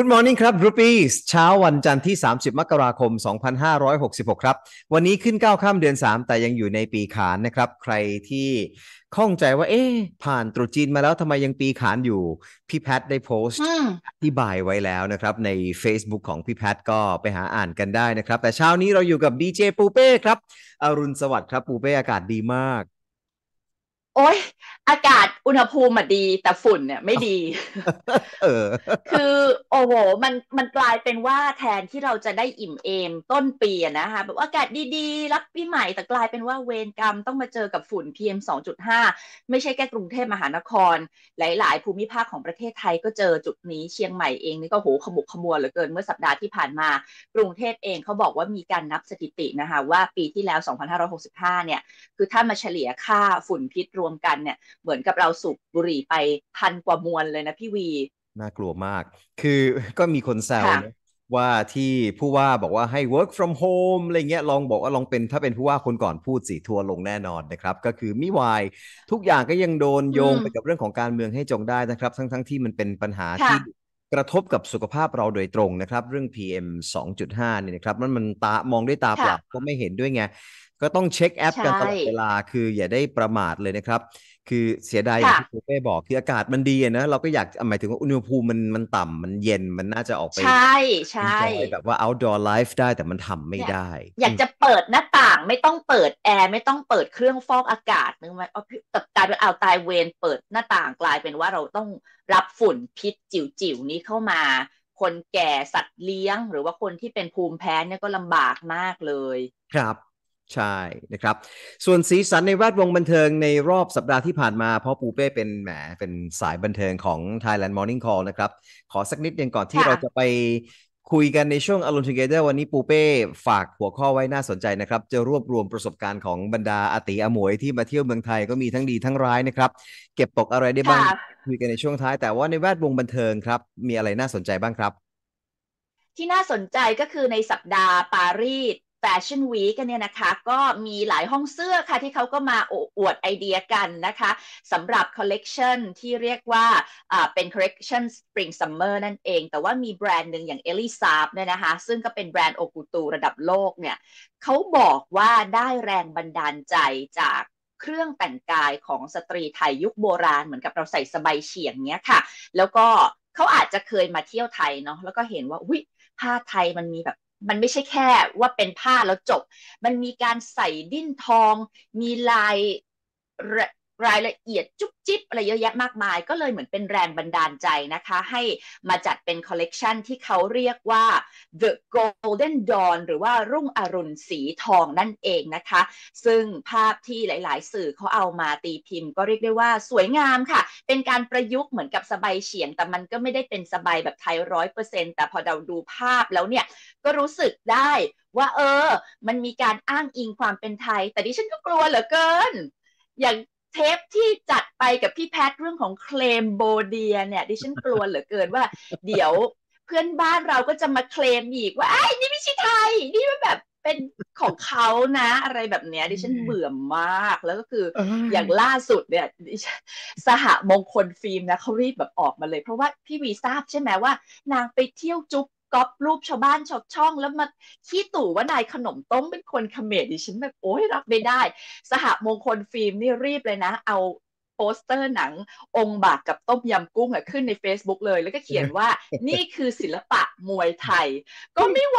Good morning ครับรูปีสเช้าวันจันทร์ที่ 30 มกราคม 2566 ครับ วันนี้ขึ้น9ข้ามเดือน 3 แต่ยังอยู่ในปีขานนะครับ ใครที่ข้องใจว่าเอ๊ผ่านตรุษจีนมาแล้วทำไมยังปีขานอยู่ พี่แพทได้โพสต์อธิบายไว้แล้วนะครับ ใน Facebook ของพี่แพทก็ไปหาอ่านกันได้นะครับ แต่เช้านี้เราอยู่กับดีเจปูเป้ครับ อรุณสวัสดิ์ครับ ปูเป้อากาศดีมากโอ๊ยอากาศอุณหภูมิดีแต่ฝุ่นเนี่ยไม่ดีเออคือ โอ้โหมันมันกลายเป็นว่าแทนที่เราจะได้อิ่มเอมต้นปีนะคะแบบอากาศดีๆ รับปีใหม่แต่กลายเป็นว่าเวรกรรมต้องมาเจอกับฝุ่น PM 2.5 ไม่ใช่แค่กรุงเทพมหานคร หลายๆ ภูมิภาคของประเทศไทยก็เจอจุดนี้เชียงใหม่เอง นี่ก็โหขมุกขมัวเหลือเกินเมื่อสัปดาห์ที่ผ่านมากรุงเทพเองเขาบอกว่ามีการนับสถิตินะคะว่าปีที่แล้ว 2565เนี่ย คือถ้ามาเฉลี่ยค่าฝุ่นพิษรวมมกันเนี่ย เหมือนกับเราสูบบุหรี่ไปพันกว่ามวลเลยนะพี่วี น่ากลัวมาก คือก็มีคนแซวว่าที่ผู้ว่าบอกว่าให้ work from home อะไรเงี้ยลองบอกว่าลองเป็นถ้าเป็นผู้ว่าคนก่อนพูดสีทัวลงแน่นอนนะครับ ก็คือมิวาย ทุกอย่างก็ยังโดนโยงไปกับเรื่องของการเมืองให้จงได้นะครับ ทั้งๆทที่มันเป็นปัญหาที่กระทบกับสุขภาพเราโดยตรงนะครับเรื่อง PM 2.5เนี่ยนะครับมันมันตามองด้วยตาเปล่าก็ไม่เห็นด้วยไงก็ต้องเช็คแอปกันตลอดเวลาคืออย่าได้ประมาทเลยนะครับ คือเสียดายอย่างที่คุณเป้บอก คืออากาศมันดีนะ เราก็อยากหมายถึงว่าอุณหภูมิมันมันต่ำมันเย็นมันน่าจะออกไป ใช่ ใช่ แบบว่า outdoor life ได้แต่มันทำไม่ได้ อยากจะเปิดหน้าต่างไม่ต้องเปิดแอร์ไม่ต้องเปิดเครื่องฟอกอากาศนึกไหมตักลายเป็นเอาตายเวรเปิดหน้าต่างกลายเป็นว่าเราต้องรับฝุ่นพิษจิ๋วๆนี้เข้ามาคนแก่สัตว์เลี้ยง หรือว่าคนที่เป็นภูมิแพ้เนี่ยก็ลำบากมากเลยครับใช่นะครับ ส่วนสีสันในแวดวงบันเทิงในรอบสัปดาห์ที่ผ่านมาเพราะปูเป้เป็นแหมเป็นสายบันเทิงของ Thailand Morning Call นะครับ ขอสักนิดหนึงก่อนที่เราจะไปคุยกันในช่วง Alone Together วันนี้ปูเป้ฝากหัวข้อไว้น่าสนใจนะครับ จะรวบรวมประสบการณ์ของบรรดาอาติอมวยที่มาเที่ยวเมืองไทย ก็มีทั้งดีทั้งร้ายนะครับ เก็บตกอะไรได้บ้างคุยกันในช่วงท้าย แต่ว่าในแวดวงบันเทิงครับมีอะไรน่าสนใจบ้างครับ ที่น่าสนใจก็คือในสัปดาห์ปารีสแฟชั่นวีกันเนี่ยนะคะก็มีหลายห้องเสื้อค่ะ ที่เขาก็มาอวดไอเดียกันนะคะสำหรับคอลเลกชันที่เรียกว่าเป็นคอลเลกชันสปริงซัมเมอร์นั่นเอง แต่ว่ามีแบรนด์หนึ่งอย่างเอลิซาบเนี่ยนะคะซึ่งก็เป็นแบรนด์โอกูตูระดับโลกเนี่ยเขาบอกว่าได้แรงบันดาลใจจากเครื่องแต่งกายของสตรีไทยยุคโบราณเหมือนกับเราใส่สบายเฉียงเนี้ยค่ะ แล้วก็เขาอาจจะเคยมาเที่ยวไทยเนาะแล้วก็เห็นว่าอุ้ยผ้าไทยมันมีแบบมันไม่ใช่แค่ว่าเป็นผ้าแล้วจบ มันมีการใส่ดิ้นทอง มีลายรายละเอียดจุ๊บจิ๊บอะไรเยอะแยะมากมายก็เลยเหมือนเป็นแรงบันดาลใจนะคะ ให้มาจัดเป็นคอลเลกชันที่เขาเรียกว่า The Golden Dawn หรือว่ารุ่งอรุณสีทองนั่นเองนะคะ ซึ่งภาพที่หลายๆ สื่อเขาเอามาตีพิมพ์ก็เรียกได้ว่าสวยงามค่ะ เป็นการประยุกต์เหมือนกับสบายเฉียงแต่มันก็ไม่ได้เป็นสบายแบบไทยร้อยเปอร์เซ็นต์แต่พอเราดูภาพแล้วเนี่ยก็รู้สึกได้ว่าเออ มันมีการอ้างอิงความเป็นไทย แต่ดิฉันก็กลัวเหลือเกิน อย่างเทปที่จัดไปกับพี่แพทเรื่องของเคลมโบเดียเนี่ย ดิฉันกลัวเหลือเกินว่า เดี๋ยวเพื่อนบ้านเราก็จะมาเคลมอีกว่าไอ้นี่ไม่ใช่ไทย นี่มันแบบเป็นของเขานะ อะไรแบบเนี้ยดิฉันเบื่อมาก แล้วก็คืออย่างล่าสุดเนี่ยสหมงคลฟิล์มนะเขารีบแบบออกมาเลยเพราะว่าพี่วีทราบใช่ไหมว่า นางไปเที่ยวจุ๊บก๊อปรูปชาวบ้านชาวช่อง แล้วมาขี้ตู่ว่านายขนมต้มเป็นคนเขมรดิฉันแบบโอ้ย รับไม่ได้ สหมงคลฟิล์มนี่รีบเลยนะ เอาโปสเตอร์หนัง องค์บากกับต้มยำกุ้งอะขึ้นใน Facebook เลย แล้วก็เขียนว่า นี่คือศิลปะมวยไทย ก็ไม่ไหว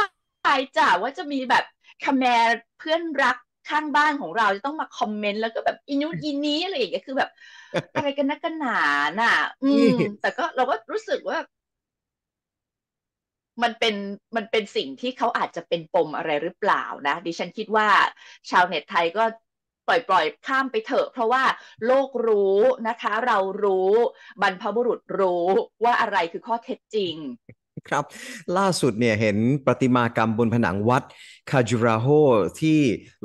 จ้ะว่าจะมีแบบคแมรเพื่อนรักข้างบ้านของเรา จะต้องมาคอมเมนต์แล้วก็แบบอินุอินี้อะไรอย่างเงี้ยคือแบบอะไรกันนักกันหนาน่ะอืมแต่ก็เราก็รู้สึกว่ามันเป็นมันเป็นสิ่งที่เขาอาจจะเป็นปมอะไรหรือเปล่านะ ดิฉันคิดว่าชาวเน็ตไทยก็ปล่อยปล่อยข้ามไปเถอะ เพราะว่าโลกรู้นะคะ เรารู้บรรพบุรุษรู้ว่าอะไรคือข้อเท็จจริง ครับ ล่าสุดเนี่ยเห็นประติมากรรมบนผนังวัดคาจูราโฮที่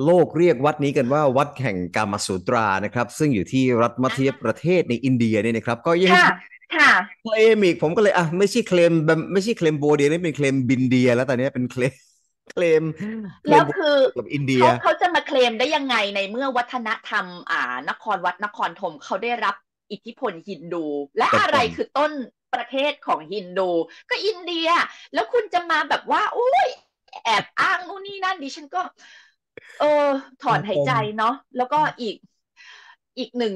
โลกเรียกวัดนี้กันว่า วัดแห่งกามสูตรานะครับ ซึ่งอยู่ที่รัฐมัธยประเทศในอินเดียเนี่ยนะครับ ก็ยังค่ะเอมิกผมก็เลยอ่ะไม่ใช่เคลม ไม่ใช่เคลมโบเดียนี่เป็นเคลมบินเดีย แล้วตอนนี้เป็นเคลมเคลมแล้วคือเขาเขาจะมาเคลมได้ยังไงในเมื่อวัฒนธรรม อ่านครวัดนครธมเขาได้รับอิทธิพลฮินดู และอะไรคือต้นประเทศของฮินดู ก็อินเดีย แล้วคุณจะมาแบบว่า อุ้ยแอบอ้างนู่นนี่นั่นดิฉันก็ เออถอนหายใจเนาะแล้วก็อีกอีกหนึ่ง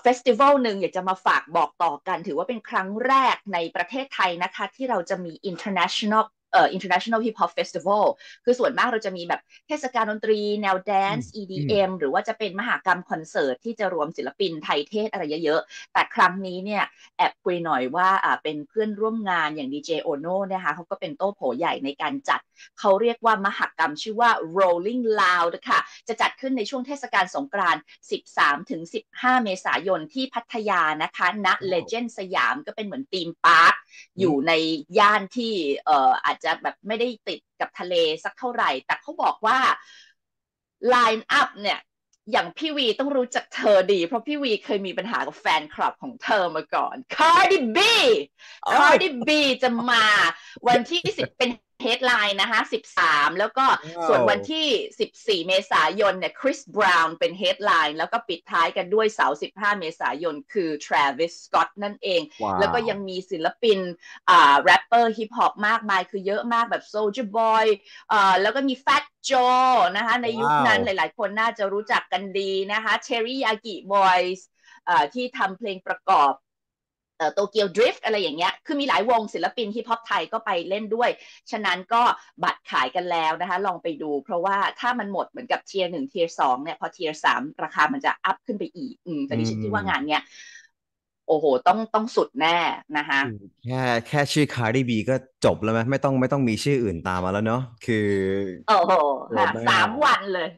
เฟสติวัลหนึ่งอยากจะมาฝากบอกต่อกัน ถือว่าเป็นครั้งแรกในประเทศไทยนะคะ ที่เราจะมี international เอ่อ international hip hop festival คือส่วนมากเราจะมีแบบเทศกาลดนตรีแนวแดนซ์ EDM หรือว่าจะเป็นมหากรรมคอนเสิร์ตที่จะรวมศิลปินไทยเทศอะไรเยอะๆแต่ครั้งนี้เนี่ย แอบคุยหน่อยว่าอ่าเป็นเพื่อนร่วมงานอย่างดีเจโอโน่นะคะเขาก็เป็นโต้โผใหญ่ในการจัด เขาเรียกว่ามหากรรมชื่อว่า rolling loud ค่ะจะจัดขึ้นในช่วงเทศกาลสงกรานต์ 13-15 เมษายนที่พัทยานะคะณ Legend สยามก็เป็นเหมือนธีมพาร์คอยู่ในย่านที่เอ่ออาจจะแบบไม่ได้ติดกับทะเลสักเท่าไหร่ แต่เขาบอกว่า Line Up เนี่ย อย่างพี่วีต้องรู้จักเธอดี เพราะพี่วีเคยมีปัญหากับแฟนคลับของเธอมาก่อนคาร์ดิบีคาร์ดิบีจะมาวันที่สิบเป็นเฮดไลน์นะคะ 13 แล้วก็ส่วนวันที่ 14 เมษายนเนี่ยคริสบราวน์เป็นเฮดไลน์ แล้วก็ปิดท้ายกันด้วยเสาร์15 เมษายนคือทร a วสส s อตตนั่นเอง wow. แล้วก็ยังมีศิลปินอ่าแรปเปอร์ฮิปฮอปมากมายคือเยอะมากแบบโซลจ i บอยอ่าแล้วก็มีแฟตโจนะคะในยุคนั้นหลายๆ คนน่าจะรู้จักกันดีนะคะเี่ยากิบอยส์อ่าที่ทำเพลงประกอบโตเกียวดริฟต์อะไรอย่างเงี้ยคือมีหลายวงศิลปินฮิปฮอปไทยก็ไปเล่นด้วย ฉะนั้นก็บัตรขายกันแล้วนะคะ ลองไปดูเพราะว่าถ้ามันหมดเหมือนกับเทียร์หนึ่งเทียร์สองเนี่ยพอเทียร์สามราคามันจะอัพขึ้นไปอีก อืมแต่ดิฉันคิดว่างานเนี้ย โอ้โห ต้องต้องสุดแน่นะคะแค่แค่ชื่อคาร์ดิบีก็จบแล้วไหมไม่ต้องไม่ต้องมีชื่ออื่นตามมาแล้วเนาะคือ โอ้โหสามวันเลย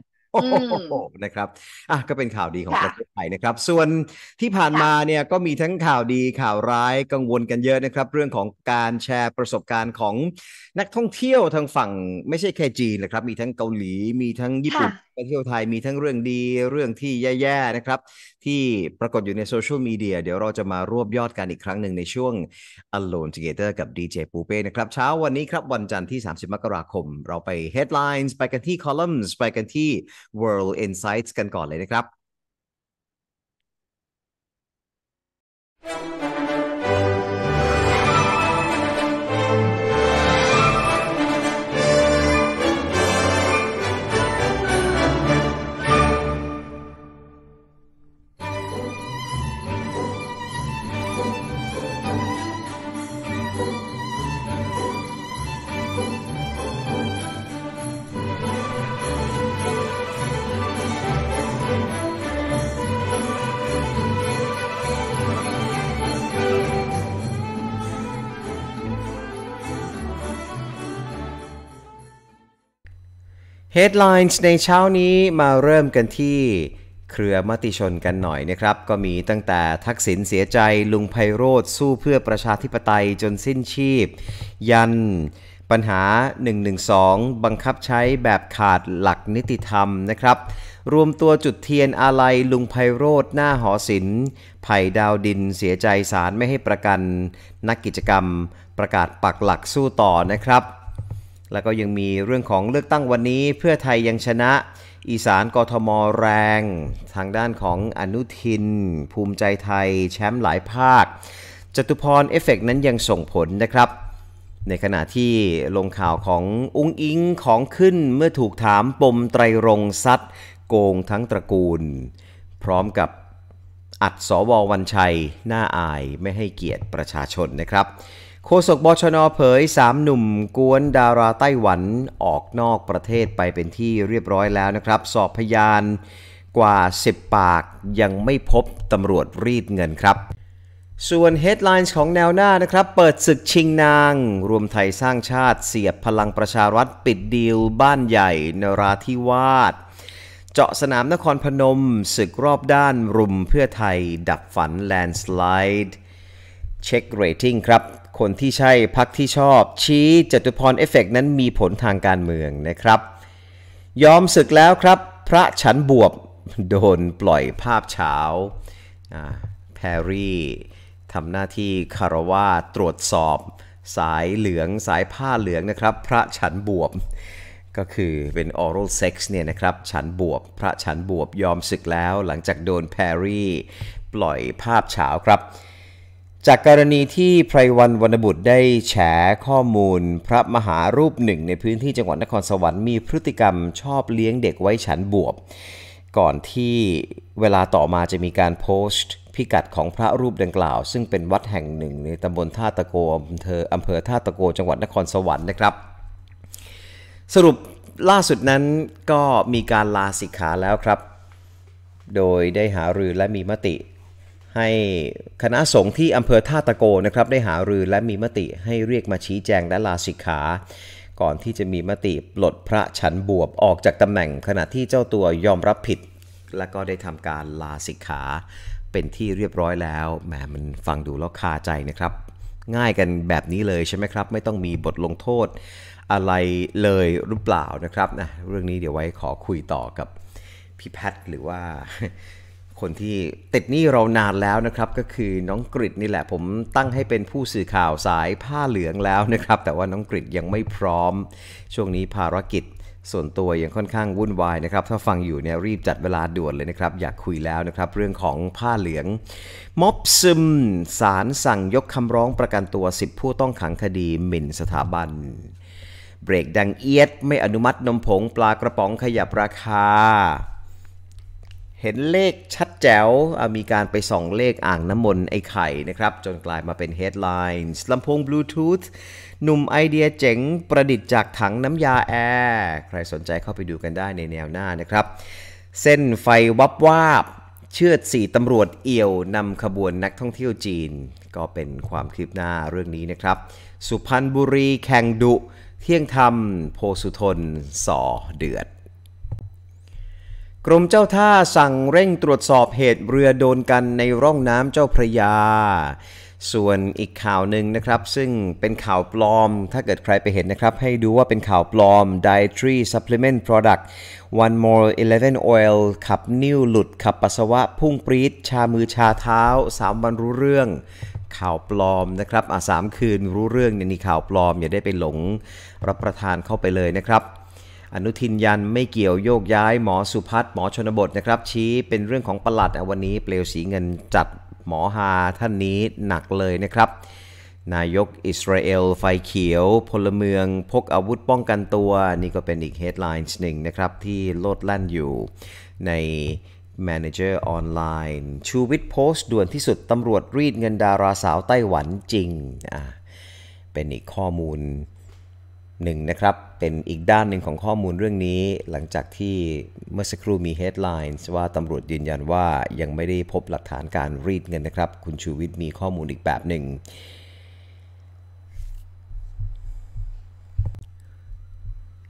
นะครับ อ่ะ ก็เป็นข่าวดีของประเทศไทยนะครับ ส่วนที่ผ่านมาเนี่ยก็มีทั้งข่าวดีข่าวร้ายกังวลกันเยอะนะครับ เรื่องของการแชร์ประสบการณ์ของนักท่องเที่ยวทางฝั่งไม่ใช่แค่จีนนะครับ มีทั้งเกาหลีมีทั้งญี่ปุ่นไปเที่ยวไทยมีทั้งเรื่องดีเรื่องที่แย่ๆนะครับ ที่ปรากฏอยู่ในโซเชียลมีเดีย เดี๋ยวเราจะมารวบยอดกันอีกครั้งหนึ่งในช่วง Alone Together กับ DJ ปูเป้นะครับ เช้าวันนี้ครับวันจันทร์ที่ 30 มกราคม เราไป Headlines ไปกันที่ Columns ไปกันที่ World Insights กันก่อนเลยนะครับ Headlines ในเช้านี้มาเริ่มกันที่เครือมติชนกันหน่อยนะครับ ก็มีตั้งแต่ทักษิณเสียใจ ลุงไพโรธสู้เพื่อประชาธิปไตยจนสิ้นชีพ ยันปัญหา 112 บังคับใช้แบบขาดหลักนิติธรรมนะครับ รวมตัวจุดเทียนอาลัยลุงไพโรธหน้าหอศิลป์ไผ่ดาวดินเสียใจสารไม่ให้ประกัน นักกิจกรรมประกาศปักหลักสู้ต่อนะครับแล้วก็ยังมีเรื่องของเลือกตั้งวันนี้เพื่อไทยยังชนะอีสานกทมแรง ทางด้านของอนุทินภูมิใจไทยแชมป์หลายภาค จตุพรเอฟเฟกนั้นยังส่งผลนะครับ ในขณะที่ลงข่าวของอุ้งอิงของขึ้นเมื่อถูกถามปมไตรรงซัดโกงทั้งตระกูล พร้อมกับอัดสววันชัย หน้าอายไม่ให้เกียรติประชาชนนะครับโฆษกบชนเผย 3 หนุ่มกวนดาราไต้หวันออกนอกประเทศไปเป็นที่เรียบร้อยแล้วนะครับ สอบพยานกว่า 10 ปากยังไม่พบตำรวจรีดเงินครับ ส่วนเฮดไลน์ของแนวหน้านะครับ เปิดศึกชิงนาง รวมไทยสร้างชาติเสียบพลังประชารัฐปิดดีล บ้านใหญ่ นราธิวาสเจาะสนามนครพนมศึกรอบด้านรุมเพื่อไทยดับฝันแลนสไลด์เช็คเรตติ้งครับคนที่ใช่พักที่ชอบ ชี้จตุพรเอฟเฟกนั้นมีผลทางการเมืองนะครับ ยอมศึกแล้วครับ พระฉันบวบโดนปล่อยภาพเช้าแพรรี่ทำหน้าที่คารวาตรวจสอบ สายเหลืองสายผ้าเหลืองนะครับ พระฉันบวบก็คือเป็นอ o เ a ็กซ์เนี่ยนะครับฉันบวบพระฉันบวบยอมศึกแล้วหลังจากโดนแพรรี่ปล่อยภาพเช้าครับจากกรณีที่ ไพรวันวรรณบุตรได้แฉข้อมูลพระมหารูปหนึ่งในพื้นที่จังหวัดนครสวรรค์มีพฤติกรรมชอบเลี้ยงเด็กไว้ฉันบวบก่อนที่เวลาต่อมาจะมีการโพสต์ พิกัดของพระรูปดังกล่าว ซึ่งเป็นวัดแห่งหนึ่งในตำบลท่าตะโกอำเภออำเภอท่าตะโก จังหวัดนครสวรรค์นะครับ สรุปล่าสุดนั้นก็มีการลาสิกขาแล้วครับ โดยได้หารือและมีมติให้คณะสงฆ์ที่ อำเภอท่าตะโกนะครับ ได้หารือและมีมติให้เรียกมาชี้แจงและลาสิกขา ก่อนที่จะมีมติ ปลดพระฉันบวบ ออกจากตำแหน่งขณะที่เจ้าตัวยอมรับผิด และก็ได้ทำการลาสิกขาเป็นที่เรียบร้อยแล้วแหมมันฟังดูแล้วคาใจนะครับ ง่ายกันแบบนี้เลยใช่ไหมครับ ไม่ต้องมีบทลงโทษอะไรเลยหรือเปล่านะครับนะเรื่องนี้เดี๋ยวไว้ขอคุยต่อกับพี่แพทหรือว่าคนที่ติดหนี้เรานานแล้วนะครับก็คือน้องกริดนี่แหละผมตั้งให้เป็นผู้สื่อข่าวสายผ้าเหลืองแล้วนะครับแต่ว่าน้องกริดยังไม่พร้อม ช่วงนี้ภารกิจส่วนตัวยังค่อนข้างวุ่นวายนะครับ ถ้าฟังอยู่เนี่ยรีบจัดเวลาด่วนเลยนะครับ อยากคุยแล้วนะครับ เรื่องของผ้าเหลืองม็อบซึมสารสั่งยกคำร้องประกันตัว10ผู้ต้องขังคดีหมิ่นสถาบันเบรกดังเอียด ไม่อนุมัตินมผง ปลากระป๋องขยับราคาเห็นเลขชัดแจ๋วมีการไปส่องเลขอ่างน้ำมนต์ไอ้ไข่นะครับ จนกลายมาเป็นเฮดไลน์ลำโพงบลูทูธหนุ่มไอเดียเจ๋ง ประดิษฐ์จากถังน้ำยาแอร์ใครสนใจเข้าไปดูกันได้ในแนวหน้านะครับ เส้นไฟวับวาบ เชือดสี่ตำรวจเอี่ยว นำขบวนนักท่องเที่ยวจีน ก็เป็นความคืบหน้าเรื่องนี้นะครับ สุพรรณบุรีแข่งดุ เที่ยงธรรมโพสุทนสอเดือดกรมเจ้าท่าสั่งเร่งตรวจสอบเหตุเรือโดนกันในร่องน้ำเจ้าพระยา ส่วนอีกข่าวหนึ่งนะครับ ซึ่งเป็นข่าวปลอม ถ้าเกิดใครไปเห็นนะครับ ให้ดูว่าเป็นข่าวปลอม dietary supplement product one more 11 oil ขับนิ้วหลุดขับปัสสาวะพุ่งปรีดชามือชาเท้า 3 วันรู้เรื่อง ข่าวปลอมนะครับ อ่ะสามคืนรู้เรื่องเนี่ยนี่ข่าวปลอมอย่าได้ไปหลงรับประทานเข้าไปเลยนะครับอนุทินยันไม่เกี่ยวโยกย้ายหมอสุพัฒน์หมอชนบทนะครับ ชี้เป็นเรื่องของประหลัดวันนี้เปลวสีเงินจัดหมอฮาท่านนี้หนักเลยนะครับ นายกอิสราเอล ไฟเขียว พลเมือง พกอาวุธป้องกันตัว นี่ก็เป็นอีกเฮดไลน์หนึ่งนะครับ ที่โลดแล่นอยู่ใน Manager ออนไลน์ชูวิทย์โพสต์ ด่วนที่สุด ตำรวจรีดเงินดาราสาวไต้หวันจริงเป็นอีกข้อมูลงนะครับ เป็นอีกด้านหนึ่งของข้อมูลเรื่องนี้ หลังจากที่เมื่อสักครู่มี headlines ว่าตำรวจยืนยันว่ายังไม่ได้พบหลักฐานการรีดเงินนะครับ คุณชูวิทย์มีข้อมูลอีกแบบหนึ่ง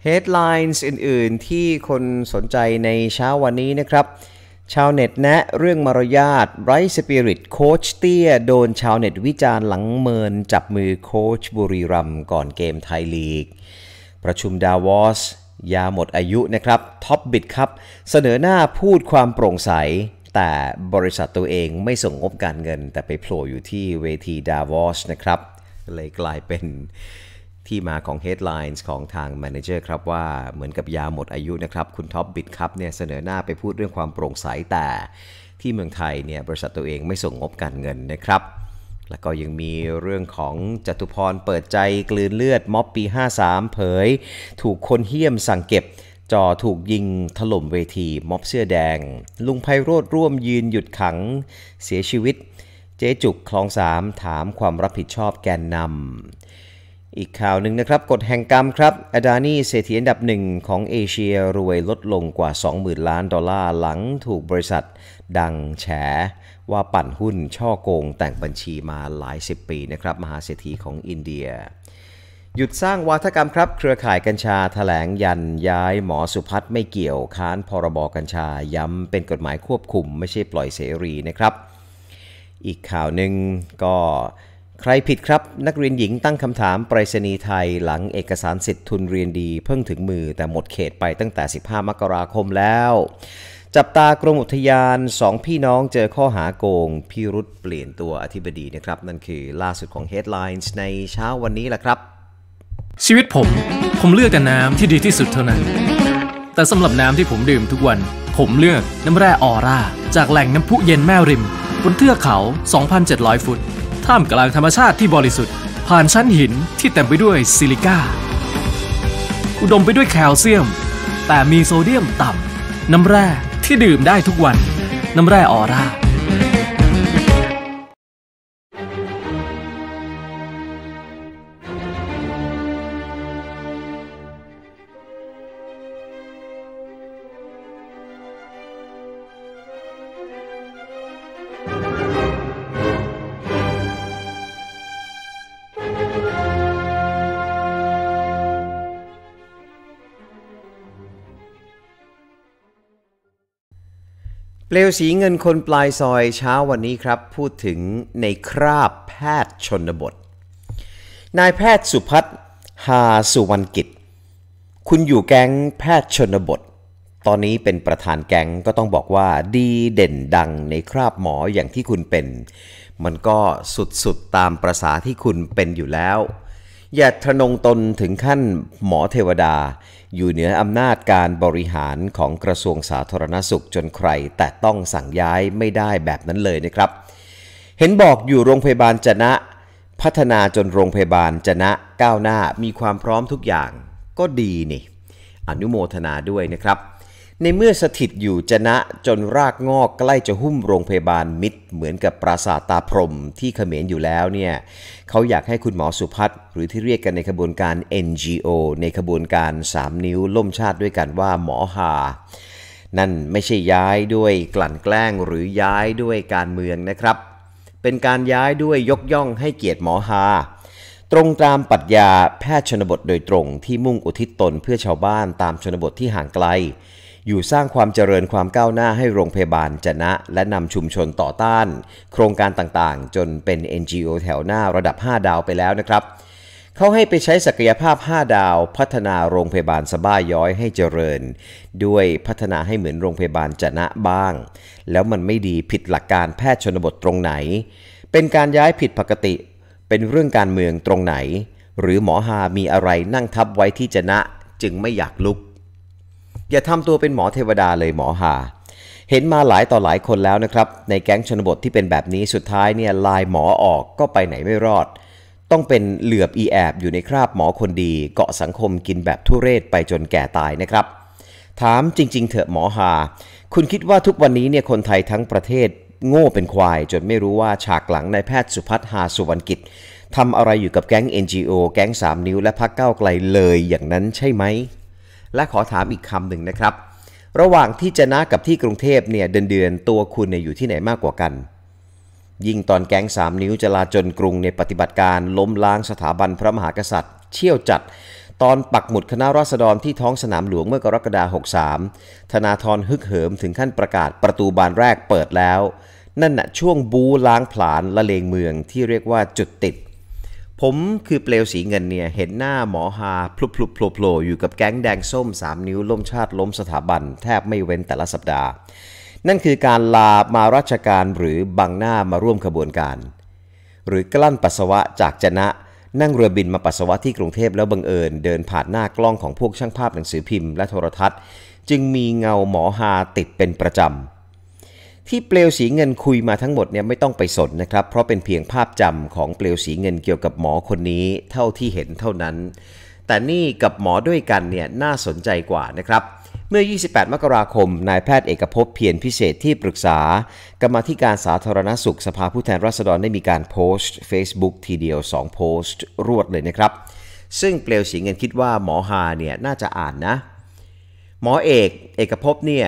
เฮดไลน์อื่น ๆ ที่คนสนใจในเช้าวันนี้นะครับชาวเน็ตแนะเรื่องมารยาทไร้สปิริตโคชเตี้ยโดนชาวเน็ตวิจารณ์หลังเมินจับมือโคชบุรีรัมก่อนเกมไทยลีก ประชุมดาวอส ยาหมดอายุนะครับ ท็อปบิดครับเสนอหน้าพูดความโปร่งใส แต่บริษัทตัวเองไม่ส่งงบการเงิน แต่ไปโผล่อยู่ที่เวทีดาวอสนะครับ เลยกลายเป็นที่มาของ headlines ของทางแมเนเจอร์ครับว่าเหมือนกับยาหมดอายุนะครับ คุณท็อปบิดครับเนี่ย เสนอหน้าไปพูดเรื่องความโปร่งใสแต่ ที่เมืองไทยเนี่ย บริษัทตัวเองไม่ส่งงบการเงินนะครับ แล้วก็ยังมีเรื่องของจตุพรเปิดใจกลืนเลือดม็อบปี 53 เผย ถูกคนเฮี้ยมสั่งเก็บจ่อถูกยิงถล่มเวที ม็อบเสื้อแดงลุงไพโรธร่วมยืนหยุดขังเสียชีวิต เจ๊จุกคลองสามถามความรับผิดชอบแกนนำอีกข่าวหนึ่งนะครับกฎแห่งกรรมครับอาดานีเศรษฐีอันดับหนึ่งของเอเชียรวยลดลงกว่า 20,000ล้านดอลลาร์หลังถูกบริษัทดังแฉว่าปั่นหุ้นช่อโกงแต่งบัญชีมาหลายสิบปีนะครับ มหาเศรษฐีของอินเดีย หยุดสร้างวาทกรรมครับเครือข่ายกัญชาถแถลงยันย้ายหมอสุพัฒน์ไม่เกี่ยวค้านพรบกัญชาย้ำเป็นกฎหมายควบคุม ไม่ใช่ปล่อยเสรีนะครับ อีกข่าวหนึ่งก็ใครผิดครับ นักเรียนหญิงตั้งคำถามไปรษณีย์ไทยหลังเอกสารสิทธิ์ทุนเรียนดีเพิ่งถึงมือแต่หมดเขตไปตั้งแต่ 15 มกราคมแล้ว จับตากรมอุทยานสองพี่น้องเจอข้อหาโกงพี่รุษเปลี่ยนตัวอธิบดีนะครับ นั่นคือ ล่าสุดของ Headlines ในเช้าวันนี้แหละครับ ชีวิตผม ผมเลือกแต่น้ำที่ดีที่สุดเท่านั้น แต่สำหรับน้ำที่ผมดื่มทุกวัน ผมเลือกน้ำแร่ออร่า จากแหล่งน้ำพุเย็นแม่ริมบนเทือกเขา2,700 ฟุตท่ามกลางธรรมชาติที่บริสุทธิ์ผ่านชั้นหินที่เต็มไปด้วยซิลิก้าอุดมไปด้วยแคลเซียม แต่มีโซเดียมต่ำน้ำแร่ที่ดื่มได้ทุกวัน น้ำแร่ออร่าเปลวสีเงินคนปลายซอยเช้าวันนี้ครับ พูดถึงในคราบแพทย์ชนบท นายแพทย์สุพัฒหาสุวรรณกิจ คุณอยู่แก๊งแพทย์ชนบท ตอนนี้เป็นประธานแก๊งก็ต้องบอกว่าดีเด่นดังในคราบหมออย่างที่คุณเป็น มันก็สุดๆ ตามประษาที่คุณเป็นอยู่แล้ว อย่าทะนงตนถึงขั้นหมอเทวดาอยู่เหนืออำนาจการบริหารของกระทรวงสาธารณสุขจนใครแต่ต้องสั่งย้ายไม่ได้แบบนั้นเลยนะครับ เห็นบอกอยู่โรงพยาบาลจนะพัฒนาจนโรงพยาบาลจนะก้าวหน้ามีความพร้อมทุกอย่างก็ดีนี่ อนุโมทนาด้วยนะครับในเมื่อสถิตอยู่จนะจนรากงอกใกล้จะหุ้มโรงพยาบาลมิตรเหมือนกับปราสาทตาพรมที่เขมรอยู่แล้วเนี่ยเขาอยากให้คุณหมอสุพัฒน์หรือที่เรียกกันในขบวนการ NGO ในขบวนการ 3 นิ้วล่มชาติด้วยกันว่าหมอหา นั่นไม่ใช่ย้ายด้วยกลั่นแกล้งหรือย้ายด้วยการเมืองนะครับ เป็นการย้ายด้วยยกย่องให้เกียรติหมอหา ตรงตามปรัชญาแพทย์ชนบทโดยตรงที่มุ่งอุทิศตนเพื่อชาวบ้านตามชนบทที่ห่างไกลอยู่สร้างความเจริญความก้าวหน้าให้โรงพยาบาลจนะ และนำชุมชนต่อต้าน โครงการต่างๆ จนเป็น NGO แถวหน้าระดับ 5 ดาวไปแล้วนะครับ เขาให้ไปใช้ศักยภาพ 5 ดาวพัฒนาโรงพยาบาลสบ้าย้อยให้เจริญ ด้วยพัฒนาให้เหมือนโรงพยาบาลจนะบ้าง แล้วมันไม่ดีผิดหลักการแพทย์ชนบทตรงไหน เป็นการย้ายผิดปกติ เป็นเรื่องการเมืองตรงไหน หรือหมอฮามีอะไรนั่งทับไว้ที่จนะจึงไม่อยากลุกอย่าทำตัวเป็นหมอเทวดาเลยหมอหา เห็นมาหลายต่อหลายคนแล้วนะครับ ในแก๊งชนบทที่เป็นแบบนี้สุดท้ายเนี่ยลายหมอออกก็ไปไหนไม่รอด ต้องเป็นเหลือบอีแอบอยู่ในคราบหมอคนดีเกาะสังคมกินแบบทุเรศไปจนแก่ตายนะครับ ถามจริงๆเถอะหมอหา คุณคิดว่าทุกวันนี้เนี่ยคนไทยทั้งประเทศโง่เป็นควาย จนไม่รู้ว่าฉากหลังนายแพทย์สุพัฒนหาสุวรรณกิจทำอะไรอยู่กับแก๊ง NGO แก๊ง3 นิ้วและพักเก้าไกลเลย อย่างนั้นใช่ไหมและขอถามอีกคำหนึ่งนะครับ ระหว่างที่จะนะกับที่กรุงเทพเนี่ยเดือนเดือนตัวคุณเนี่ยอยู่ที่ไหนมากกว่ากัน ยิ่งตอนแก๊ง3นิ้วจลาจนกรุงในปฏิบัติการล้มล้างสถาบันพระมหากษัตริย์เชี่ยวจัด ตอนปักหมุดคณะราษฎรที่ท้องสนามหลวงเมื่อกรกฎาคม63 ธนาธรฮึกเหิมถึงขั้นประกาศประตูบานแรกเปิดแล้ว นั่นนะช่วงบูล้างผลาญละเลงเมือง ที่เรียกว่าจุดติดผม คือเปลวสีเงินเนี่ยเห็นหน้าหมอฮาพลุบพลุบโผล่อยู่กับแก๊งแดงส้ม3นิ้วล้มชาติล้มสถาบันแทบไม่เว้นแต่ละสัปดาห์นั่นคือการลามาราชการหรือบังหน้ามาร่วมขบวนการ หรือกลั้นปัสสาวะจากจนะ นั่งเรือบินมาปัสสาวะที่กรุงเทพแล้วบังเอิญเดินผ่านหน้ากล้องของพวกช่างภาพหนังสือพิมพ์และโทรทัศน์ จึงมีเงาหมอฮาติดเป็นประจำที่เปลวสีเงินคุยมาทั้งหมดเนี่ยไม่ต้องไปสนนะครับ เพราะเป็นเพียงภาพจำของเปลวสีเงินเกี่ยวกับหมอคนนี้เท่าที่เห็นเท่านั้น แต่นี่กับหมอด้วยกันเนี่ยน่าสนใจกว่านะครับ เมื่อ 28 มกราคม นายแพทย์เอกภพเพียรพิเศษที่ปรึกษากรรมธิการสาธารณสุขสภาผู้แทนราษฎรได้มีการโพสต์ Facebook ทีเดียว 2 โพสต์ รวดเลยนะครับ ซึ่งเปลวสีเงินคิดว่าหมอฮาเนี่ยน่าจะอ่านนะ หมอเอกเอกภพเนี่ย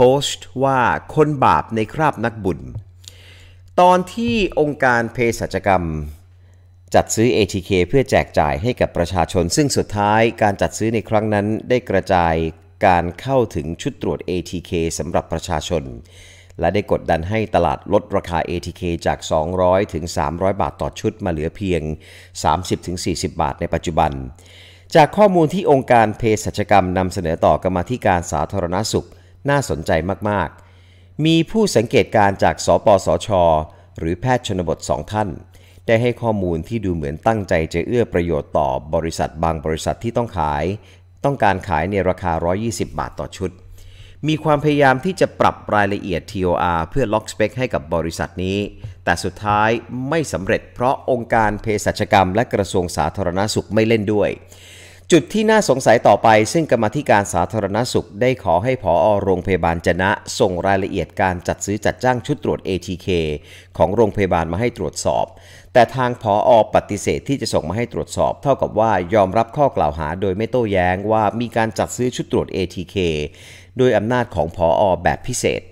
โพสต์ว่าคนบาปในคราบนักบุญ ตอนที่องค์การเศสัชกรรมจัดซื้อ ATK เพื่อแจกจ่ายให้กับประชาชน ซึ่งสุดท้ายการจัดซื้อในครั้งนั้นได้กระจายการเข้าถึงชุดตรวจ ATK สำหรับประชาชน และได้กดดันให้ตลาดลดราคา ATK จาก 200 ถึง 300 บาทต่อชุดมาเหลือเพียง 30 ถึง 40 บาทในปัจจุบัน จากข้อมูลที่องค์การเพศสัจกรรมนำเสนอต่อกรรมธิการสาธารณสุขน่าสนใจมากๆ มีผู้สังเกตการจากสปสช หรือแพทย์ชนบทสองท่าน ได้ให้ข้อมูลที่ดูเหมือนตั้งใจจะเอื้อประโยชน์ต่อบริษัทบางบริษัทที่ต้องขาย ต้องการขายในราคา 120 บาทต่อชุด มีความพยายามที่จะปรับรายละเอียด TOR เพื่อล็อกสเปค ให้กับบริษัทนี้ แต่สุดท้ายไม่สำเร็จเพราะองค์การเภสัชกรรม และกระทรวงสาธารณาสุขไม่เล่นด้วยจุดที่น่าสงสัยต่อไปซึ่งกรรมธิการสาธารณสุขได้ขอให้ผออโรงพยาบาลจนะส่งรายละเอียดการจัดซื้อจัดจ้างชุดตรวจ ATK ของโรงพยาบาลมาให้ตรวจสอบ แต่ทางผออปฏิเสธที่จะส่งมาให้ตรวจสอบเท่ากับว่ายอมรับข้อกล่าวหาโดยไม่โต้แย้งว่ามีการจัดซื้อชุดตรวจ ATK โดยอำนาจของผออแบบพิเศษ